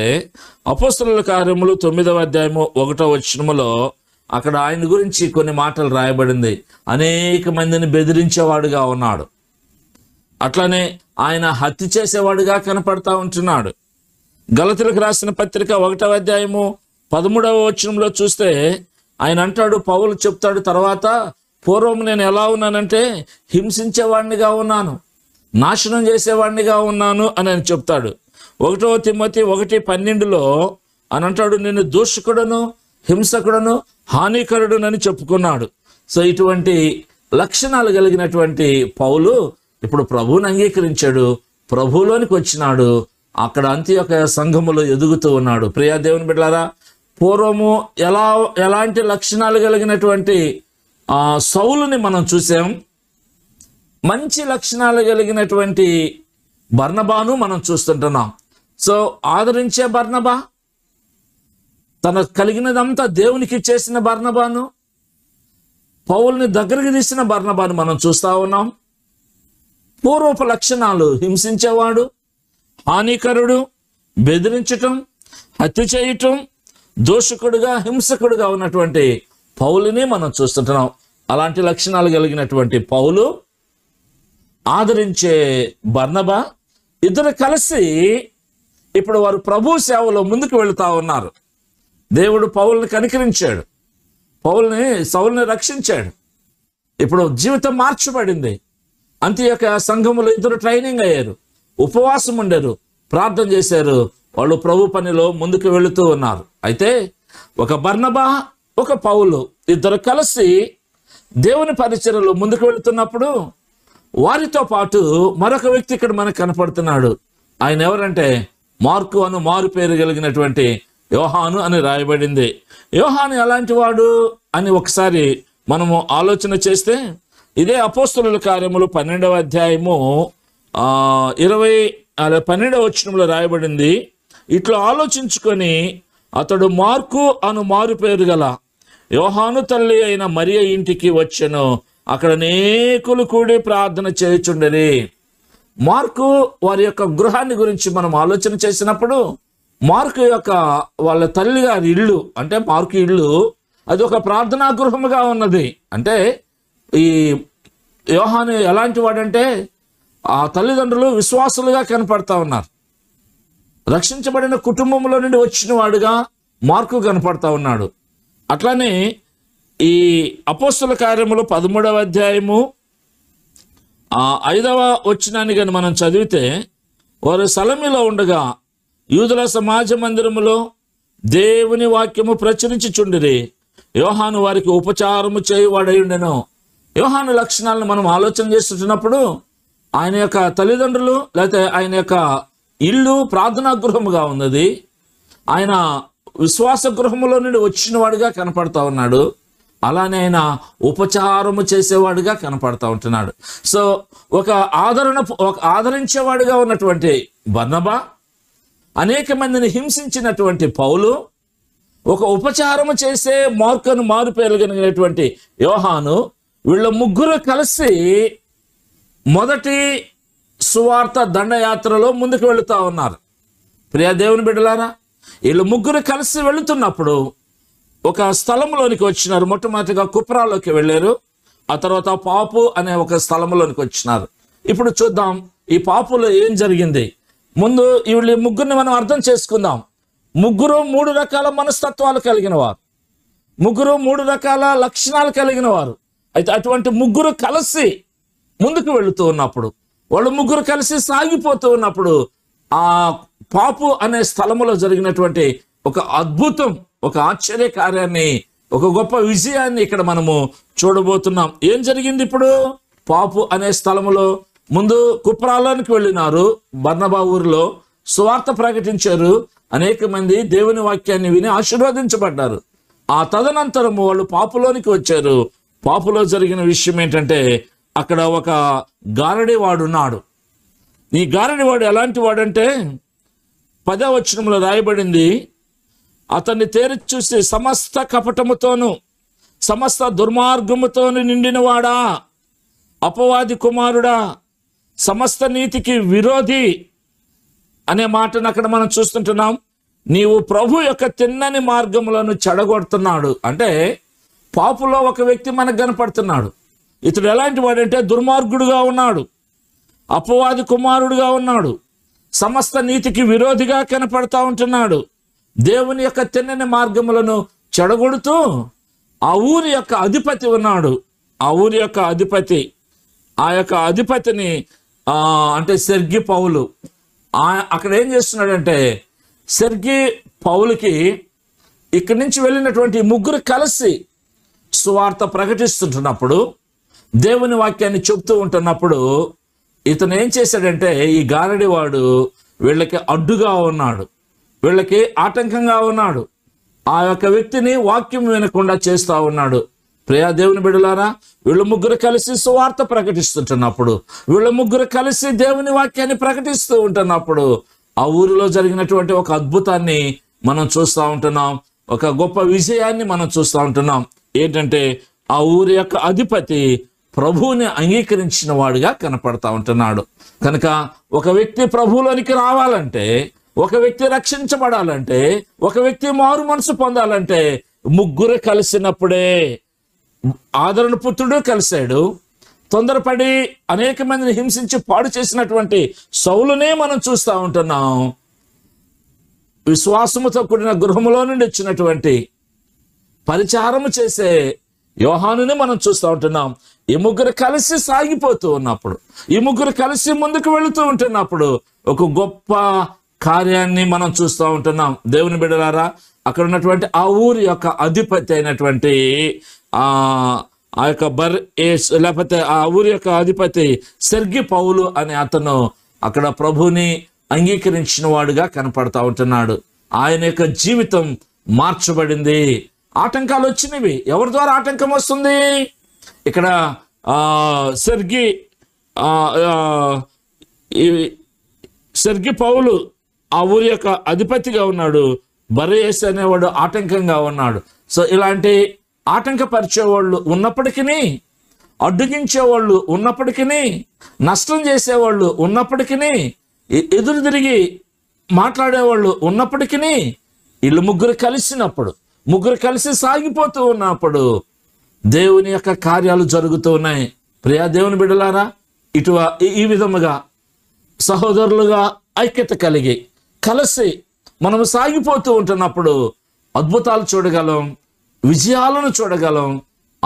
అపోస్తుల కార్యములు తొమ్మిదవ అధ్యాయము ఒకటో వచ్చినములో అక్కడ ఆయన గురించి కొన్ని మాటలు రాయబడింది అనేక మందిని బెదిరించేవాడుగా ఉన్నాడు అట్లనే ఆయన హత్య చేసేవాడుగా కనపడతా ఉంటున్నాడు గలతులకు రాసిన పత్రిక ఒకటవ అధ్యాయము పదమూడవ వచనంలో చూస్తే ఆయన అంటాడు పౌలు చెప్తాడు తర్వాత పూర్వం నేను ఎలా ఉన్నానంటే హింసించేవాడినిగా ఉన్నాను నాశనం చేసేవాడినిగా ఉన్నాను అని ఆయన చెప్తాడు ఒకటో తిమ్మతి ఒకటి పన్నెండులో అని అంటాడు నేను దూషకుడను హింసకుడను హానికరుడునని చెప్పుకున్నాడు సో ఇటువంటి లక్షణాలు కలిగినటువంటి పౌలు ఇప్పుడు ప్రభువుని అంగీకరించాడు ప్రభువులోనికి వచ్చినాడు అక్కడ అంత్యొక సంఘములో ఎదుగుతూ ఉన్నాడు ప్రియా దేవుని బిడ్డారా పూర్వము ఎలా ఎలాంటి లక్షణాలు కలిగినటువంటి సౌలుని మనం చూసాం మంచి లక్షణాలు కలిగినటువంటి బర్ణబాను మనం చూస్తుంటున్నాం సో ఆదరించే బర్ణబా తన కలిగినదంతా దేవునికి చేసిన బర్ణబాను పౌల్ని దగ్గరికి తీసిన బర్ణబాను మనం చూస్తూ ఉన్నాం పూర్వపు లక్షణాలు హింసించేవాడు హానికరుడు బెదిరించటం హత్య చేయటం దోషకుడుగా హింసకుడుగా ఉన్నటువంటి పౌలుని మనం చూస్తుంటున్నాం అలాంటి లక్షణాలు కలిగినటువంటి పౌలు ఆదరించే బర్ణబ ఇద్దరు కలిసి ఇప్పుడు వారు ప్రభు సేవలో ముందుకు వెళుతూ ఉన్నారు దేవుడు పౌల్ని కనికరించాడు పౌల్ని సౌల్ని రక్షించాడు ఇప్పుడు జీవితం మార్చబడింది అంతే యొక్క సంఘములు ఇద్దరు ట్రైనింగ్ అయ్యారు ఉపవాసం ఉండరు ప్రార్థన చేశారు వాళ్ళు ప్రభు పనిలో ముందుకు వెళుతూ ఉన్నారు అయితే ఒక బర్ణబా ఒక పౌలు ఇద్దరు కలిసి దేవుని పరిచయలో ముందుకు వెళుతున్నప్పుడు వారితో పాటు మరొక వ్యక్తి ఇక్కడ మనకు కనపడుతున్నాడు ఆయన ఎవరంటే మార్కు అను మారు పేరు కలిగినటువంటి యోహాను అని రాయబడింది యోహాను ఎలాంటి వాడు అని ఒకసారి మనము ఆలోచన చేస్తే ఇదే అపోస్తుల కార్యములు పన్నెండవ అధ్యాయము ఇరవై అలా పన్నెండవ వచ్చినంలో రాయబడింది ఇట్లా ఆలోచించుకొని అతడు మార్కు అను మారు పేరు గల యోహాను తల్లి అయిన మరియ ఇంటికి వచ్చను అక్కడ అనేకులు కూడి ప్రార్థన చేయుచుండరి మార్కు వారి యొక్క గృహాన్ని గురించి మనం ఆలోచన చేసినప్పుడు మార్కు యొక్క వాళ్ళ తల్లి గారి ఇల్లు అంటే మార్కు ఇల్లు అది ఒక ప్రార్థనా గృహముగా ఉన్నది అంటే ఈ యోహాను ఎలాంటి వాడంటే ఆ తల్లిదండ్రులు విశ్వాసులుగా కనపడతా ఉన్నారు రక్షించబడిన కుటుంబంలో నుండి వచ్చిన వాడుగా మార్కు కనపడతా ఉన్నాడు అట్లానే ఈ అపోస్తుల కార్యములు పదమూడవ అధ్యాయము ఐదవ వచ్చినాన్ని కానీ మనం చదివితే వారు సలమిలో ఉండగా యూదుల సమాజ మందిరములో దేవుని వాక్యము ప్రచురించి చుండిరి యోహాను వారికి ఉపచారము ఉండెను యోహాను లక్షణాలను మనం ఆలోచన చేస్తున్నప్పుడు ఆయన యొక్క తల్లిదండ్రులు లేకపోతే ఆయన యొక్క ఇల్లు ప్రార్థనా గృహముగా ఉన్నది ఆయన విశ్వాస గృహములో నుండి వచ్చినవాడుగా కనపడతా ఉన్నాడు అలానే ఆయన ఉపచారము చేసేవాడుగా కనపడతా ఉంటున్నాడు సో ఒక ఆదరణ ఒక ఆదరించేవాడుగా ఉన్నటువంటి బర్ణబా అనేక మందిని హింసించినటువంటి పౌలు ఒక ఉపచారము చేసే మార్కను మారుపేలగలిగినటువంటి యోహాను వీళ్ళ ముగ్గురు కలిసి మొదటి సువార్త దండయాత్రలో ముందుకు వెళుతూ ఉన్నారు ప్రియా దేవుని బిడ్డలారా వీళ్ళు ముగ్గురు కలిసి వెళుతున్నప్పుడు ఒక స్థలంలోనికి వచ్చినారు మొట్టమొదటిగా కుప్రాలోకి వెళ్ళారు ఆ తర్వాత పాపు అనే ఒక స్థలంలోనికి వచ్చినారు ఇప్పుడు చూద్దాం ఈ పాపులో ఏం జరిగింది ముందు వీళ్ళు ముగ్గురిని మనం అర్థం చేసుకుందాం ముగ్గురు మూడు రకాల మనస్తత్వాలు కలిగిన వారు ముగ్గురు మూడు రకాల లక్షణాలు కలిగిన వారు అయితే అటువంటి ముగ్గురు కలిసి ముందుకు వెళుతూ ఉన్నప్పుడు వాళ్ళు ముగ్గురు కలిసి సాగిపోతూ ఉన్నప్పుడు ఆ పాపు అనే స్థలములో జరిగినటువంటి ఒక అద్భుతం ఒక ఆశ్చర్య కార్యాన్ని ఒక గొప్ప విజయాన్ని ఇక్కడ మనము చూడబోతున్నాం ఏం జరిగింది ఇప్పుడు పాపు అనే స్థలములో ముందు కుప్రాలానికి వెళ్ళినారు బర్ణబా ఊరిలో సువార్త ప్రకటించారు అనేక మంది దేవుని వాక్యాన్ని విని ఆశీర్వదించబడ్డారు ఆ తదనంతరం వాళ్ళు పాపులోనికి వచ్చారు పాపులో జరిగిన విషయం ఏంటంటే అక్కడ ఒక గారడివాడున్నాడు ఈ గారడివాడు ఎలాంటి వాడంటే పదవచనంలో రాయబడింది అతన్ని తేరి చూసి సమస్త కపటముతోనూ సమస్త దుర్మార్గముతోను నిండినవాడా అపవాది కుమారుడా సమస్త నీతికి విరోధి అనే మాటను అక్కడ మనం చూస్తుంటున్నాం నీవు ప్రభు యొక్క తిన్నని మార్గములను చెడగొడుతున్నాడు అంటే పాపులో ఒక వ్యక్తి మనకు కనపడుతున్నాడు ఇతడు ఎలాంటి వాడంటే దుర్మార్గుడుగా ఉన్నాడు అపవాది కుమారుడుగా ఉన్నాడు సమస్త నీతికి విరోధిగా కనపడతా ఉంటున్నాడు దేవుని యొక్క తిన్నని మార్గములను చెడగొడుతూ ఆ ఊరి యొక్క అధిపతి ఉన్నాడు ఆ ఊరి యొక్క అధిపతి ఆ యొక్క అధిపతిని అంటే సెర్గి పౌలు అక్కడ ఏం చేస్తున్నాడంటే సెర్గి పౌలుకి ఇక్కడి నుంచి వెళ్ళినటువంటి ముగ్గురు కలిసి సువార్త ప్రకటిస్తుంటున్నప్పుడు దేవుని వాక్యాన్ని చెబుతూ ఉంటున్నప్పుడు ఇతను ఏం చేశాడంటే ఈ గారడివాడు వీళ్ళకి అడ్డుగా ఉన్నాడు వీళ్ళకి ఆటంకంగా ఉన్నాడు ఆ యొక్క వ్యక్తిని వాక్యం వినకుండా చేస్తూ ఉన్నాడు ప్రియా దేవుని బిడలారా వీళ్ళ ముగ్గురు కలిసి సువార్త ప్రకటిస్తుంటున్నప్పుడు వీళ్ళ ముగ్గురు కలిసి దేవుని వాక్యాన్ని ప్రకటిస్తూ ఉంటున్నప్పుడు ఆ ఊరిలో జరిగినటువంటి ఒక అద్భుతాన్ని మనం చూస్తూ ఉంటున్నాం ఒక గొప్ప విజయాన్ని మనం చూస్తూ ఉంటున్నాం ఏంటంటే ఆ ఊరి యొక్క అధిపతి ప్రభువుని అంగీకరించిన వాడుగా కనపడతా ఉంటున్నాడు కనుక ఒక వ్యక్తి ప్రభువులోనికి రావాలంటే ఒక వ్యక్తి రక్షించబడాలంటే ఒక వ్యక్తి మారు మనసు పొందాలంటే ముగ్గురు కలిసినప్పుడే ఆదరణ పుత్రుడు కలిశాడు తొందరపడి అనేక మందిని హింసించి పాడు చేసినటువంటి సౌలునే మనం చూస్తూ ఉంటున్నాం విశ్వాసముతో కూడిన గృహములో నుండి వచ్చినటువంటి పరిచారము చేసే యోహానుని మనం చూస్తూ ఉంటున్నాం ఈ ముగ్గురు కలిసి సాగిపోతూ ఉన్నప్పుడు ఈ ముగ్గురు కలిసి ముందుకు వెళుతూ ఉంటున్నప్పుడు ఒక గొప్ప కార్యాన్ని మనం చూస్తూ ఉంటున్నాం దేవుని బిడలారా అక్కడ ఉన్నటువంటి ఆ ఊరి యొక్క అధిపతి అయినటువంటి ఆ ఆ యొక్క బర్ లేకపోతే ఆ ఊరి యొక్క అధిపతి సెర్గి పౌలు అనే అతను అక్కడ ప్రభుని అంగీకరించిన వాడుగా కనపడతా ఉంటున్నాడు ఆయన యొక్క జీవితం మార్చబడింది ఆటంకాలు వచ్చినవి ఎవరి ద్వారా ఆటంకం వస్తుంది ఇక్కడ సెర్గి సెర్గి పౌలు ఆ ఊరి యొక్క అధిపతిగా ఉన్నాడు బరేస్ అనేవాడు ఆటంకంగా ఉన్నాడు సో ఇలాంటి ఆటంకపరిచేవాళ్ళు ఉన్నప్పటికీ అడ్డుగించేవాళ్ళు ఉన్నప్పటికీ నష్టం చేసేవాళ్ళు ఉన్నప్పటికీ ఎదురు తిరిగి మాట్లాడేవాళ్ళు ఉన్నప్పటికీ వీళ్ళు ముగ్గురు కలిసినప్పుడు ముగ్గురు కలిసి సాగిపోతూ ఉన్నప్పుడు దేవుని యొక్క కార్యాలు జరుగుతూ ఉన్నాయి ప్రియా దేవుని బిడ్డలారా ఇటు ఈ విధముగా సహోదరులుగా ఐక్యత కలిగి కలిసి మనము సాగిపోతూ ఉంటున్నప్పుడు అద్భుతాలు చూడగలం విజయాలను చూడగలం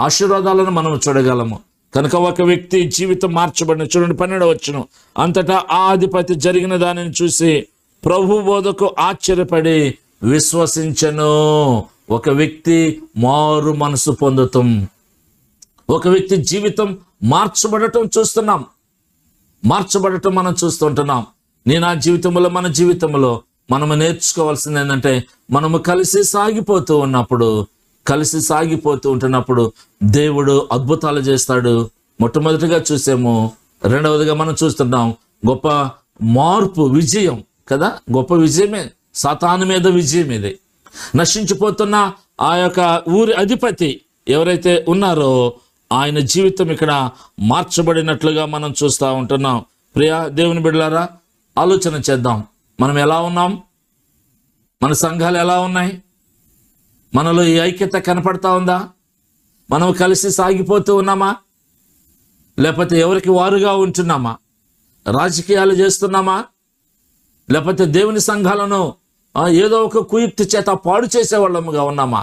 ఆశీర్వాదాలను మనం చూడగలము కనుక ఒక వ్యక్తి జీవితం మార్చబడిన చూడండి పన్నెండు వచ్చును అంతటా ఆ అధిపతి జరిగిన దానిని చూసి ప్రభు బోధకు ఆశ్చర్యపడి విశ్వసించను ఒక వ్యక్తి మారు మనసు పొందటం ఒక వ్యక్తి జీవితం మార్చబడటం చూస్తున్నాం మార్చబడటం మనం చూస్తుంటున్నాం నేను ఆ జీవితంలో మన జీవితంలో మనము నేర్చుకోవాల్సింది ఏంటంటే మనము కలిసి సాగిపోతూ ఉన్నప్పుడు కలిసి సాగిపోతూ ఉంటున్నప్పుడు దేవుడు అద్భుతాలు చేస్తాడు మొట్టమొదటిగా చూసాము రెండవదిగా మనం చూస్తున్నాం గొప్ప మార్పు విజయం కదా గొప్ప విజయమే సాతాను మీద విజయం ఇది నశించిపోతున్న ఆ యొక్క ఊరి అధిపతి ఎవరైతే ఉన్నారో ఆయన జీవితం ఇక్కడ మార్చబడినట్లుగా మనం చూస్తూ ఉంటున్నాం ప్రియా దేవుని బిడ్డలారా ఆలోచన చేద్దాం మనం ఎలా ఉన్నాం మన సంఘాలు ఎలా ఉన్నాయి మనలో ఈ ఐక్యత కనపడతా ఉందా మనం కలిసి సాగిపోతూ ఉన్నామా లేకపోతే ఎవరికి వారుగా ఉంటున్నామా రాజకీయాలు చేస్తున్నామా లేకపోతే దేవుని సంఘాలను ఏదో ఒక కుయుక్తి చేత పాడు చేసేవాళ్ళముగా ఉన్నామా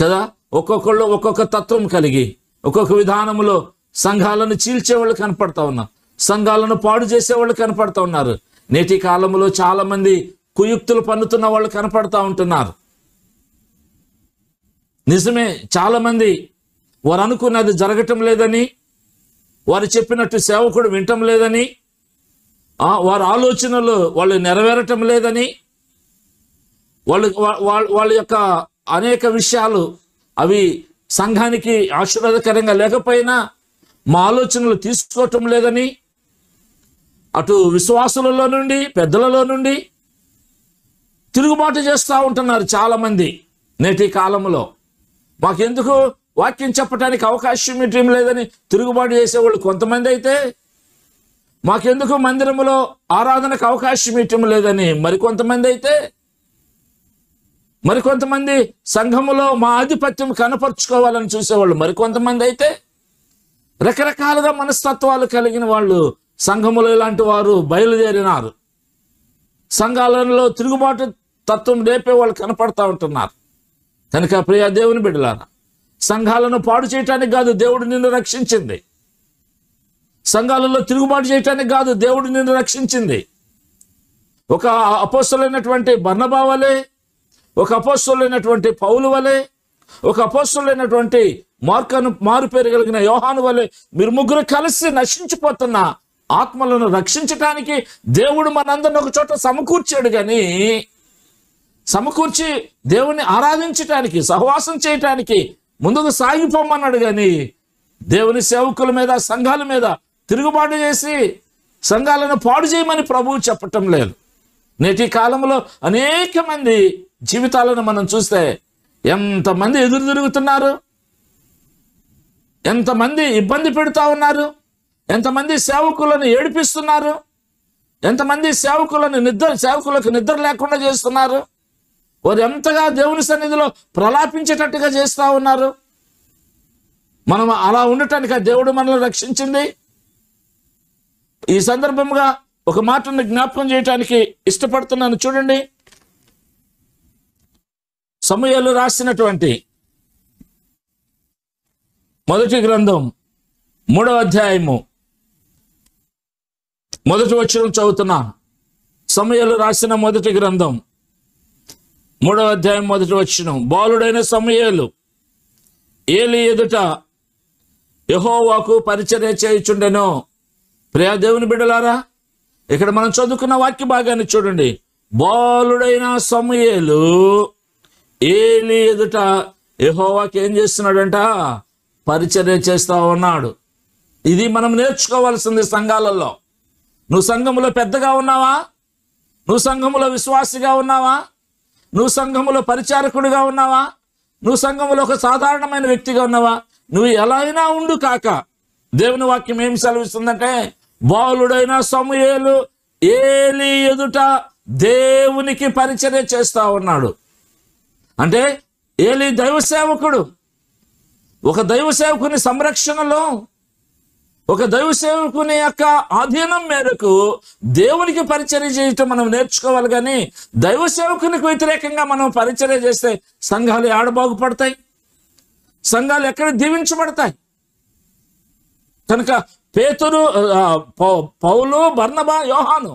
కదా ఒక్కొక్కళ్ళు ఒక్కొక్క తత్వం కలిగి ఒక్కొక్క విధానములో సంఘాలను చీల్చేవాళ్ళు కనపడతా ఉన్నారు సంఘాలను పాడు చేసేవాళ్ళు కనపడతా ఉన్నారు నేటి కాలంలో చాలామంది కుయుక్తులు పన్నుతున్న వాళ్ళు కనపడతా ఉంటున్నారు నిజమే చాలామంది వారు అనుకున్నది జరగటం లేదని వారు చెప్పినట్టు సేవకుడు వినటం లేదని వారి ఆలోచనలు వాళ్ళు నెరవేరటం లేదని వాళ్ళు వాళ్ళ యొక్క అనేక విషయాలు అవి సంఘానికి ఆశీర్వాదకరంగా లేకపోయినా మా ఆలోచనలు తీసుకోవటం లేదని అటు విశ్వాసులలో నుండి పెద్దలలో నుండి తిరుగుబాటు చేస్తూ ఉంటున్నారు చాలామంది నేటి కాలంలో మాకెందుకు వాక్యం చెప్పడానికి అవకాశం ఇవ్వటం లేదని తిరుగుబాటు చేసేవాళ్ళు కొంతమంది అయితే మాకెందుకు మందిరంలో ఆరాధనకు అవకాశం ఇవ్వటం లేదని మరికొంతమంది అయితే మరికొంతమంది సంఘములో మా ఆధిపత్యం కనపరుచుకోవాలని చూసేవాళ్ళు మరికొంతమంది అయితే రకరకాలుగా మనస్తత్వాలు కలిగిన వాళ్ళు సంఘములో ఇలాంటి వారు బయలుదేరినారు సంఘాలలో తిరుగుబాటు తత్వం రేపే వాళ్ళు కనపడతా ఉంటున్నారు కనుక ప్రియ దేవుని బిడ్డలారా సంఘాలను పాడు చేయటానికి కాదు దేవుడు నిన్ను రక్షించింది సంఘాలలో తిరుగుబాటు చేయటానికి కాదు దేవుడు నిన్ను రక్షించింది ఒక అపోసలైనటువంటి బర్ణభావాలే ఒక అపోస్తులైనటువంటి పౌలు వలె ఒక అపోస్తులైనటువంటి మార్కను మారు పేరు కలిగిన యోహాను వలె మీరు ముగ్గురు కలిసి నశించిపోతున్న ఆత్మలను రక్షించటానికి దేవుడు మనందరిని ఒక చోట సమకూర్చాడు కానీ సమకూర్చి దేవుణ్ణి ఆరాధించటానికి సహవాసం చేయటానికి ముందుకు సాగిపోమన్నాడు కానీ దేవుని సేవకుల మీద సంఘాల మీద తిరుగుబాటు చేసి సంఘాలను పాడు చేయమని ప్రభువు చెప్పటం లేదు నేటి కాలంలో అనేక మంది జీవితాలను మనం చూస్తే ఎంతమంది ఎదురు తిరుగుతున్నారు ఎంతమంది ఇబ్బంది పెడుతూ ఉన్నారు ఎంతమంది సేవకులను ఏడిపిస్తున్నారు ఎంతమంది సేవకులను నిద్ర సేవకులకు నిద్ర లేకుండా చేస్తున్నారు వారు ఎంతగా దేవుని సన్నిధిలో ప్రలాపించేటట్టుగా చేస్తూ ఉన్నారు మనం అలా ఉండటానికి ఆ దేవుడు మనల్ని రక్షించింది ఈ సందర్భంగా ఒక మాటను జ్ఞాపకం చేయటానికి ఇష్టపడుతున్నాను చూడండి సమయాలు రాసినటువంటి మొదటి గ్రంథం మూడవ అధ్యాయము మొదటి వచ్చిన చదువుతున్నా సమయాలు రాసిన మొదటి గ్రంథం మూడవ అధ్యాయం మొదటి వచ్చిన బాలుడైన సమయాలు ఏలి ఎదుట యహోవాకు పరిచర్య చేయుచుండెను ప్రియా దేవుని బిడ్డలారా ఇక్కడ మనం చదువుకున్న వాక్య భాగాన్ని చూడండి బాలుడైన సమయలు ఏలి ఎదుట యహోవాకి ఏం చేస్తున్నాడంట పరిచర్య చేస్తా ఉన్నాడు ఇది మనం నేర్చుకోవాల్సింది సంఘాలలో నువ్వు సంఘములో పెద్దగా ఉన్నావా నువ్వు సంఘములో విశ్వాసిగా ఉన్నావా నువ్వు సంఘములో పరిచారకుడిగా ఉన్నావా నువ్వు సంఘములో ఒక సాధారణమైన వ్యక్తిగా ఉన్నావా నువ్వు ఎలా అయినా ఉండు కాక దేవుని వాక్యం ఏం సెలవిస్తుందంటే బాలుడైన సమూహేలు ఏలి ఎదుట దేవునికి పరిచర్య చేస్తా ఉన్నాడు అంటే ఏలి దైవ సేవకుడు ఒక దైవ సేవకుని సంరక్షణలో ఒక దైవ సేవకుని యొక్క ఆధీనం మేరకు దేవునికి పరిచర్య చేయటం మనం నేర్చుకోవాలి కానీ దైవ సేవకునికి వ్యతిరేకంగా మనం పరిచర్య చేస్తే సంఘాలు ఆడబాగుపడతాయి సంఘాలు ఎక్కడ దీవించబడతాయి కనుక పేతురు పౌలు బర్ణబా యోహాను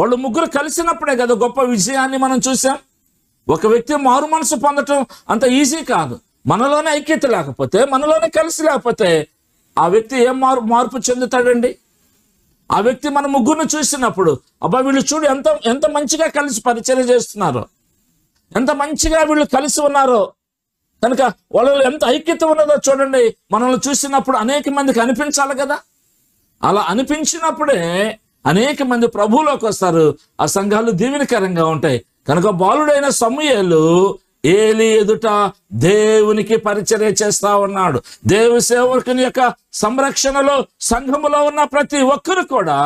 వాళ్ళు ముగ్గురు కలిసినప్పుడే కదా గొప్ప విజయాన్ని మనం చూసాం ఒక వ్యక్తి మారు మనసు పొందటం అంత ఈజీ కాదు మనలోనే ఐక్యత లేకపోతే మనలోనే కలిసి లేకపోతే ఆ వ్యక్తి ఏం మార్పు మార్పు చెందుతాడండి ఆ వ్యక్తి మన ముగ్గురు చూసినప్పుడు అబ్బా వీళ్ళు చూడు ఎంత ఎంత మంచిగా కలిసి పరిచయం చేస్తున్నారో ఎంత మంచిగా వీళ్ళు కలిసి ఉన్నారో కనుక వాళ్ళు ఎంత ఐక్యత ఉన్నదో చూడండి మనల్ని చూసినప్పుడు అనేక మందికి అనిపించాలి కదా అలా అనిపించినప్పుడే అనేక మంది ప్రభువులోకి వస్తారు ఆ సంఘాలు దీవెనకరంగా ఉంటాయి కనుక బాలుడైన సమూహలు ఏలి ఎదుట దేవునికి పరిచర్య చేస్తా ఉన్నాడు దేవు సేవకుని యొక్క సంరక్షణలో సంఘములో ఉన్న ప్రతి ఒక్కరు కూడా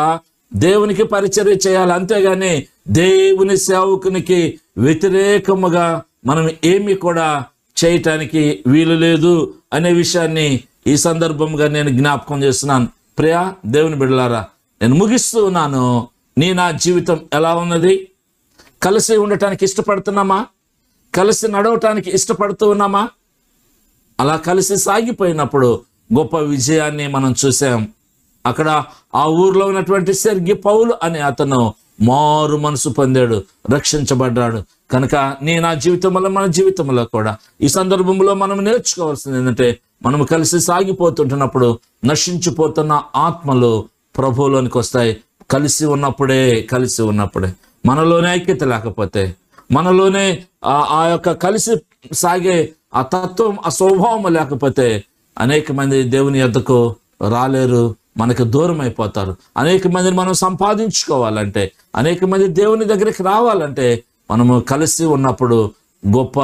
దేవునికి పరిచర్య చేయాలి అంతేగాని దేవుని సేవకునికి వ్యతిరేకముగా మనం ఏమి కూడా చేయటానికి వీలు లేదు అనే విషయాన్ని ఈ సందర్భంగా నేను జ్ఞాపకం చేస్తున్నాను ప్రియా దేవుని బిడ్డలారా నేను ముగిస్తూ ఉన్నాను నీ నా జీవితం ఎలా ఉన్నది కలిసి ఉండటానికి ఇష్టపడుతున్నామా కలిసి నడవటానికి ఇష్టపడుతూ ఉన్నామా అలా కలిసి సాగిపోయినప్పుడు గొప్ప విజయాన్ని మనం చూసాం అక్కడ ఆ ఊర్లో ఉన్నటువంటి సెర్గి పౌలు అనే అతను మారు మనసు పొందాడు రక్షించబడ్డాడు కనుక నీ నా జీవితంలో మన జీవితంలో కూడా ఈ సందర్భంలో మనం నేర్చుకోవాల్సింది ఏంటంటే మనం కలిసి సాగిపోతుంటున్నప్పుడు నశించిపోతున్న ఆత్మలు ప్రభువులోనికి వస్తాయి కలిసి ఉన్నప్పుడే కలిసి ఉన్నప్పుడే మనలోనే ఐక్యత లేకపోతే మనలోనే ఆ యొక్క కలిసి సాగే ఆ తత్వం ఆ స్వభావం లేకపోతే అనేక మంది దేవుని ఎద్దకు రాలేరు మనకు దూరం అయిపోతారు అనేక మందిని మనం సంపాదించుకోవాలంటే అనేక మంది దేవుని దగ్గరికి రావాలంటే మనము కలిసి ఉన్నప్పుడు గొప్ప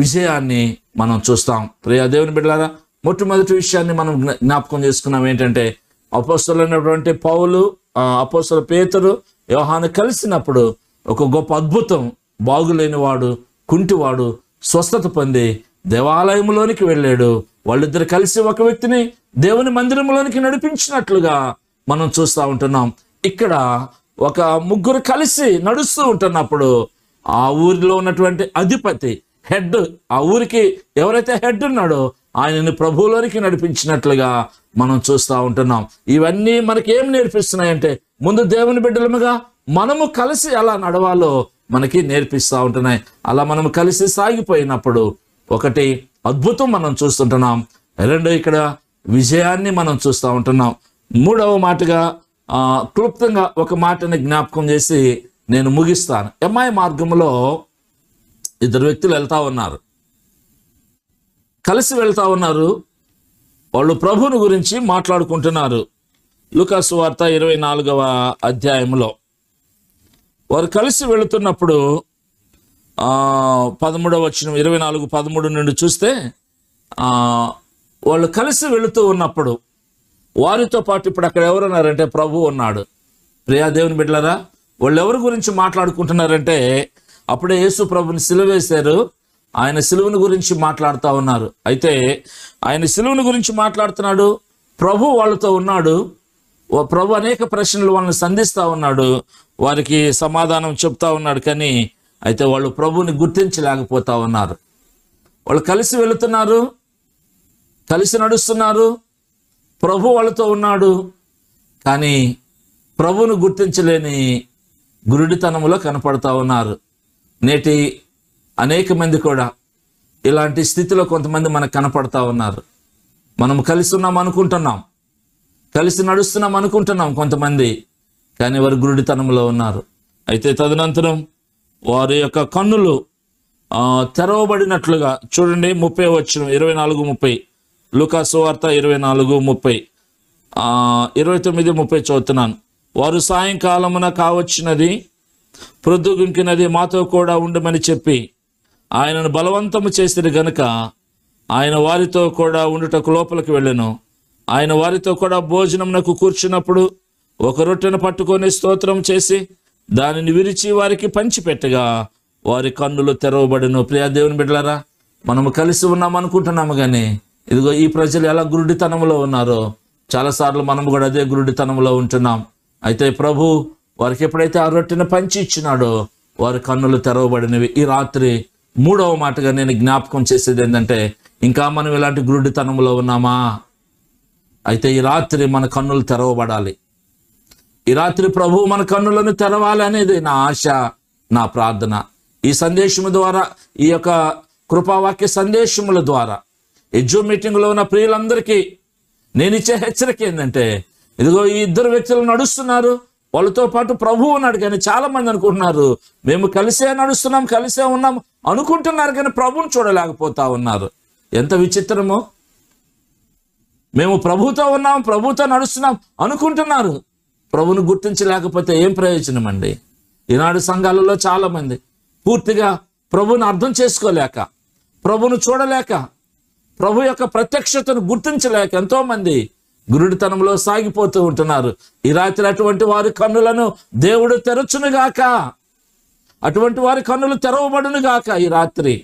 విజయాన్ని మనం చూస్తాం ప్రియా దేవుని బిడ్డారా మొట్టమొదటి విషయాన్ని మనం జ్ఞాపకం చేసుకున్నాం ఏంటంటే అపోస్తులైనటువంటి పౌలు అపోస్తుల పేతురు యోహాను కలిసినప్పుడు ఒక గొప్ప అద్భుతం బాగులేనివాడు కుంటివాడు స్వస్థత పొంది దేవాలయంలోనికి వెళ్ళాడు వాళ్ళిద్దరు కలిసి ఒక వ్యక్తిని దేవుని మందిరంలోనికి నడిపించినట్లుగా మనం చూస్తూ ఉంటున్నాం ఇక్కడ ఒక ముగ్గురు కలిసి నడుస్తూ ఉంటున్నప్పుడు ఆ ఊరిలో ఉన్నటువంటి అధిపతి హెడ్ ఆ ఊరికి ఎవరైతే హెడ్ ఉన్నాడో ఆయనని ప్రభువులోనికి నడిపించినట్లుగా మనం చూస్తూ ఉంటున్నాం ఇవన్నీ మనకి ఏం నేర్పిస్తున్నాయంటే ముందు దేవుని బిడ్డలముగా మనము కలిసి ఎలా నడవాలో మనకి నేర్పిస్తూ ఉంటున్నాయి అలా మనం కలిసి సాగిపోయినప్పుడు ఒకటి అద్భుతం మనం చూస్తుంటున్నాం రెండో ఇక్కడ విజయాన్ని మనం చూస్తూ ఉంటున్నాం మూడవ మాటగా క్లుప్తంగా ఒక మాటని జ్ఞాపకం చేసి నేను ముగిస్తాను ఎంఐ మార్గంలో ఇద్దరు వ్యక్తులు వెళ్తా ఉన్నారు కలిసి వెళ్తా ఉన్నారు వాళ్ళు ప్రభువుని గురించి మాట్లాడుకుంటున్నారు లుకాసు వార్త ఇరవై నాలుగవ అధ్యాయంలో వారు కలిసి వెళుతున్నప్పుడు పదమూడవ వచ్చిన ఇరవై నాలుగు పదమూడు నుండి చూస్తే వాళ్ళు కలిసి వెళుతూ ఉన్నప్పుడు వారితో పాటు ఇప్పుడు అక్కడ ఎవరున్నారంటే ప్రభు ఉన్నాడు ప్రియా దేవుని బిడ్డలరా వాళ్ళు ఎవరి గురించి మాట్లాడుకుంటున్నారంటే అప్పుడే యేసు ప్రభుని సిలువేశారు ఆయన సిలువుని గురించి మాట్లాడుతూ ఉన్నారు అయితే ఆయన సిలువుని గురించి మాట్లాడుతున్నాడు ప్రభు వాళ్ళతో ఉన్నాడు ఓ ప్రభు అనేక ప్రశ్నలు వాళ్ళని సంధిస్తూ ఉన్నాడు వారికి సమాధానం చెప్తా ఉన్నాడు కానీ అయితే వాళ్ళు ప్రభుని గుర్తించలేకపోతా ఉన్నారు వాళ్ళు కలిసి వెళుతున్నారు కలిసి నడుస్తున్నారు ప్రభు వాళ్ళతో ఉన్నాడు కానీ ప్రభును గుర్తించలేని గురుడితనములో కనపడతా ఉన్నారు నేటి అనేక మంది కూడా ఇలాంటి స్థితిలో కొంతమంది మనకు కనపడతా ఉన్నారు మనం కలిసి ఉన్నాం అనుకుంటున్నాం కలిసి నడుస్తున్నాం అనుకుంటున్నాం కొంతమంది కానీ వారు గురుడితనంలో ఉన్నారు అయితే తదనంతరం వారి యొక్క కన్నులు తెరవబడినట్లుగా చూడండి ముప్పై వచ్చిన ఇరవై నాలుగు ముప్పై లుకాసు వార్త ఇరవై నాలుగు ముప్పై ఇరవై తొమ్మిది ముప్పై చదువుతున్నాను వారు సాయంకాలమున కావచ్చినది ప్రొద్దుగుంకినది మాతో కూడా ఉండమని చెప్పి ఆయనను బలవంతము చేసిన గనుక ఆయన వారితో కూడా ఉండుటకు లోపలికి వెళ్ళను ఆయన వారితో కూడా భోజనంనకు కూర్చున్నప్పుడు ఒక రొట్టెను పట్టుకొని స్తోత్రం చేసి దానిని విరిచి వారికి పంచిపెట్టగా వారి కన్నులు తెరవబడిను ప్రియా దేవుని బిడ్డలారా మనము కలిసి ఉన్నాం అనుకుంటున్నాము కానీ ఇదిగో ఈ ప్రజలు ఎలా గురుడితనంలో ఉన్నారో చాలాసార్లు మనం కూడా అదే గురుడితనంలో ఉంటున్నాం అయితే ప్రభు వారికి ఎప్పుడైతే ఆ రొట్టెను పంచి ఇచ్చినాడో వారి కన్నులు తెరవబడినవి ఈ రాత్రి మూడవ మాటగా నేను జ్ఞాపకం చేసేది ఏంటంటే ఇంకా మనం ఇలాంటి గురుడితనంలో ఉన్నామా అయితే ఈ రాత్రి మన కన్నులు తెరవబడాలి ఈ రాత్రి ప్రభు మన కన్నులను తెరవాలి అనేది నా ఆశ నా ప్రార్థన ఈ సందేశము ద్వారా ఈ యొక్క కృపావాక్య సందేశముల ద్వారా జూమ్ మీటింగ్లో ఉన్న ప్రియులందరికీ నేను ఇచ్చే హెచ్చరిక ఏంటంటే ఇదిగో ఈ ఇద్దరు వ్యక్తులు నడుస్తున్నారు వాళ్ళతో పాటు ప్రభువు ఉన్నాడు కానీ చాలా మంది అనుకుంటున్నారు మేము కలిసే నడుస్తున్నాం కలిసే ఉన్నాం అనుకుంటున్నారు కానీ ప్రభువుని చూడలేకపోతా ఉన్నారు ఎంత విచిత్రమో మేము ప్రభుతో ఉన్నాం ప్రభుతో నడుస్తున్నాం అనుకుంటున్నారు ప్రభును గుర్తించలేకపోతే ఏం ప్రయోజనం అండి ఈనాడు సంఘాలలో చాలామంది పూర్తిగా ప్రభుని అర్థం చేసుకోలేక ప్రభును చూడలేక ప్రభు యొక్క ప్రత్యక్షతను గుర్తించలేక ఎంతోమంది గురుడితనంలో సాగిపోతూ ఉంటున్నారు ఈ రాత్రి అటువంటి వారి కన్నులను దేవుడు తెరచునుగాక అటువంటి వారి కన్నులు తెరవబడునుగాక ఈ రాత్రి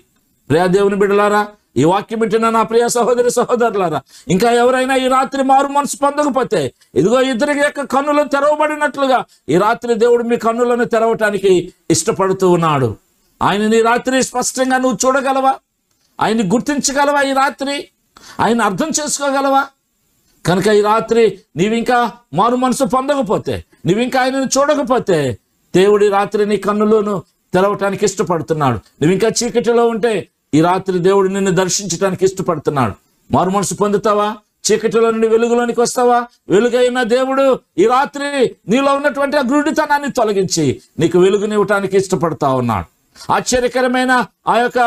ప్రియా దేవుని బిడలారా ఈ వాక్యం వింటున్న నా ప్రియ సహోదరి సహోదరులారా ఇంకా ఎవరైనా ఈ రాత్రి మారు మనసు పొందకపోతే ఇదిగో ఇద్దరికి యొక్క కన్నులు తెరవబడినట్లుగా ఈ రాత్రి దేవుడు మీ కన్నులను తెరవటానికి ఇష్టపడుతూ ఉన్నాడు ఆయన నీ రాత్రి స్పష్టంగా నువ్వు చూడగలవా ఆయన్ని గుర్తించగలవా ఈ రాత్రి ఆయన అర్థం చేసుకోగలవా కనుక ఈ రాత్రి నీవింకా మారు మనసు పొందకపోతే నువ్వింకా ఆయనను చూడకపోతే దేవుడి రాత్రి నీ కన్నులను తెరవటానికి ఇష్టపడుతున్నాడు నువ్వు ఇంకా చీకటిలో ఉంటే ఈ రాత్రి దేవుడు నిన్ను దర్శించడానికి ఇష్టపడుతున్నాడు మారు మనసు పొందుతావా చీకటిలో నుండి వెలుగులోనికి వస్తావా వెలుగైన దేవుడు ఈ రాత్రి నీలో ఉన్నటువంటి ఆ గ్రుడితనాన్ని తొలగించి నీకు వెలుగునివ్వటానికి ఇష్టపడతా ఉన్నాడు ఆశ్చర్యకరమైన ఆ యొక్క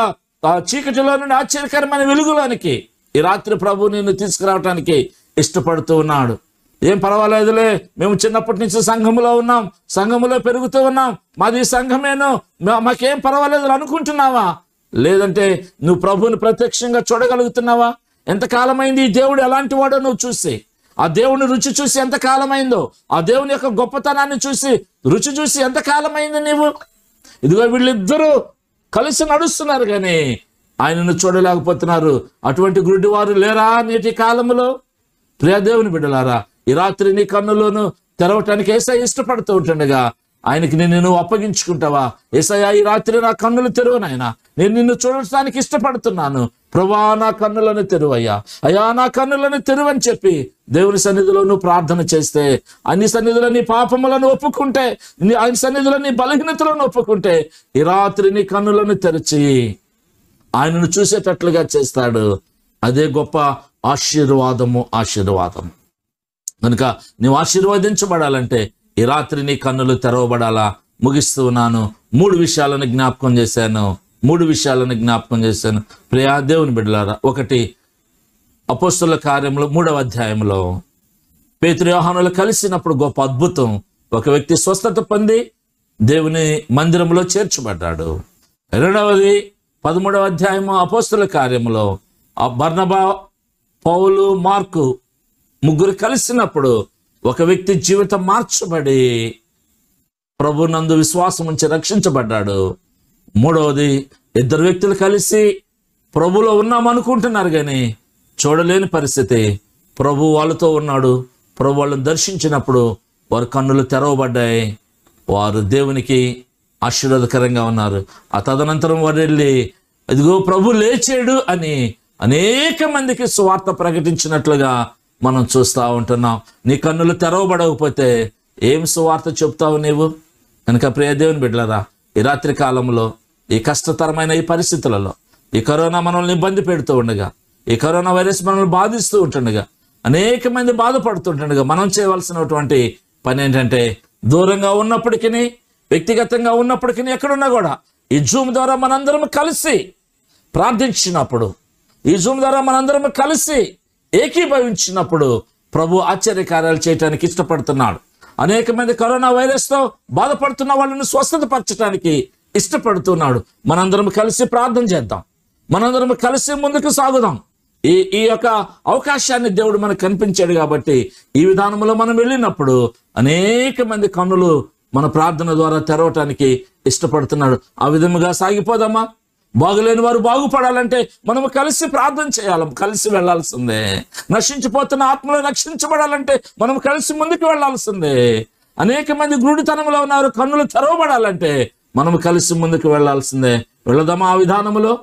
చీకటిలో నుండి ఆశ్చర్యకరమైన వెలుగులోనికి ఈ రాత్రి ప్రభు నిన్ను తీసుకురావటానికి ఇష్టపడుతూ ఉన్నాడు ఏం పర్వాలేదులే మేము చిన్నప్పటి నుంచి సంఘములో ఉన్నాం సంఘములో పెరుగుతూ ఉన్నాం మాది సంఘమేను మాకేం పర్వాలేదు అనుకుంటున్నావా లేదంటే నువ్వు ప్రభువుని ప్రత్యక్షంగా చూడగలుగుతున్నావా ఎంతకాలమైంది ఈ దేవుడు ఎలాంటి వాడో నువ్వు చూసి ఆ దేవుని రుచి చూసి ఎంతకాలమైందో ఆ దేవుని యొక్క గొప్పతనాన్ని చూసి రుచి చూసి ఎంతకాలమైంది నీవు ఇదిగో వీళ్ళిద్దరూ కలిసి నడుస్తున్నారు కానీ ఆయనను చూడలేకపోతున్నారు అటువంటి వారు లేరా నేటి కాలంలో ప్రియదేవుని బిడ్డలారా ఈ రాత్రి నీ కన్నులోను తెరవటానికి ఏసై ఇష్టపడుతూ ఉంటుండగా ఆయనకి నేను నువ్వు అప్పగించుకుంటావా ఏసయ్యా ఈ రాత్రి నా కన్నులు తెరువునైనా నాయన నేను నిన్ను చూడటానికి ఇష్టపడుతున్నాను ప్రభా నా కన్నులను తెరువయ్యా అయ్యా నా కన్నులను తెరువని చెప్పి దేవుని సన్నిధిలో నువ్వు ప్రార్థన చేస్తే అన్ని సన్నిధులని నీ పాపములను ఒప్పుకుంటే ఆయన సన్నిధులని నీ బలహీనతలను ఒప్పుకుంటే ఈ రాత్రి నీ కన్నులను తెరిచి ఆయనను చూసేటట్లుగా చేస్తాడు అదే గొప్ప ఆశీర్వాదము ఆశీర్వాదము కనుక నువ్వు ఆశీర్వదించబడాలంటే ఈ రాత్రి నీ కన్నులు తెరవబడాలా ముగిస్తూ ఉన్నాను మూడు విషయాలను జ్ఞాపకం చేశాను మూడు విషయాలను జ్ఞాపకం చేశాను ప్రియా దేవుని బిడ్డలారా ఒకటి అపోస్తుల కార్యంలో మూడవ అధ్యాయంలో పేతృవాహనులు కలిసినప్పుడు గొప్ప అద్భుతం ఒక వ్యక్తి స్వస్థత పొంది దేవుని మందిరంలో చేర్చబడ్డాడు రెండవది పదమూడవ అధ్యాయము అపోస్తుల కార్యంలో బర్ణబా పౌలు మార్కు ముగ్గురు కలిసినప్పుడు ఒక వ్యక్తి జీవితం మార్చబడి ప్రభునందు విశ్వాసం ఉంచి రక్షించబడ్డాడు మూడవది ఇద్దరు వ్యక్తులు కలిసి ప్రభులో ఉన్నామనుకుంటున్నారు కానీ చూడలేని పరిస్థితి ప్రభు వాళ్ళతో ఉన్నాడు ప్రభు వాళ్ళని దర్శించినప్పుడు వారి కన్నులు తెరవబడ్డాయి వారు దేవునికి ఆశీర్వాదకరంగా ఉన్నారు ఆ తదనంతరం వారు వెళ్ళి ఇదిగో ప్రభు లేచాడు అని అనేక మందికి స్వార్థ ప్రకటించినట్లుగా మనం చూస్తూ ఉంటున్నాం నీ కన్నులు తెరవబడకపోతే ఏం సువార్త చెప్తావు నీవు కనుక ప్రియదేవుని బిడ్డలరా ఈ రాత్రి కాలంలో ఈ కష్టతరమైన ఈ పరిస్థితులలో ఈ కరోనా మనల్ని ఇబ్బంది పెడుతూ ఉండగా ఈ కరోనా వైరస్ మనల్ని బాధిస్తూ ఉంటుండగా అనేక మంది బాధపడుతుంటుండగా మనం చేయవలసినటువంటి పని ఏంటంటే దూరంగా ఉన్నప్పటికీ వ్యక్తిగతంగా ఉన్నప్పటికీ ఎక్కడున్నా కూడా ఈ జూమ్ ద్వారా మనందరం కలిసి ప్రార్థించినప్పుడు ఈ జూమ్ ద్వారా మనందరం కలిసి ఏకీభవించినప్పుడు ప్రభు ఆశ్చర్యకార్యాలు చేయడానికి ఇష్టపడుతున్నాడు అనేక మంది కరోనా వైరస్తో బాధపడుతున్న వాళ్ళని స్వస్థత పరచడానికి ఇష్టపడుతున్నాడు మనందరం కలిసి ప్రార్థన చేద్దాం మనందరం కలిసి ముందుకు సాగుదాం ఈ ఈ యొక్క అవకాశాన్ని దేవుడు మనకు కనిపించాడు కాబట్టి ఈ విధానంలో మనం వెళ్ళినప్పుడు అనేక మంది కన్నులు మన ప్రార్థన ద్వారా తెరవటానికి ఇష్టపడుతున్నాడు ఆ విధముగా సాగిపోదామా బాగులేని వారు బాగుపడాలంటే మనము కలిసి ప్రార్థన చేయాలి కలిసి వెళ్లాల్సిందే నశించిపోతున్న ఆత్మలు రక్షించబడాలంటే మనం కలిసి ముందుకు వెళ్లాల్సిందే అనేక మంది గ్రూఢితనంలో ఉన్నారు కన్నులు తెరవబడాలంటే మనం కలిసి ముందుకు వెళ్లాల్సిందే వెళ్ళదామా ఆ విధానంలో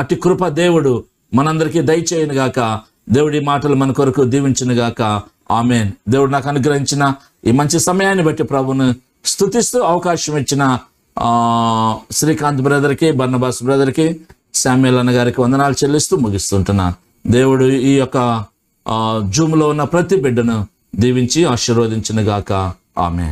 అటు కృప దేవుడు మనందరికీ గాక దేవుడి మాటలు మన కొరకు గాక ఆమెన్ దేవుడు నాకు అనుగ్రహించిన ఈ మంచి సమయాన్ని బట్టి ప్రభును స్థుతిస్తూ అవకాశం ఇచ్చిన శ్రీకాంత్ బ్రదర్కి బర్నబాస్ బ్రదర్కి శామ్యుల్ అన్న గారికి వందనాలు చెల్లిస్తూ ముగిస్తుంటున్నాను దేవుడు ఈ యొక్క జూమ్లో ఉన్న ప్రతి బిడ్డను దీవించి ఆశీర్వదించిన గాక ఆమె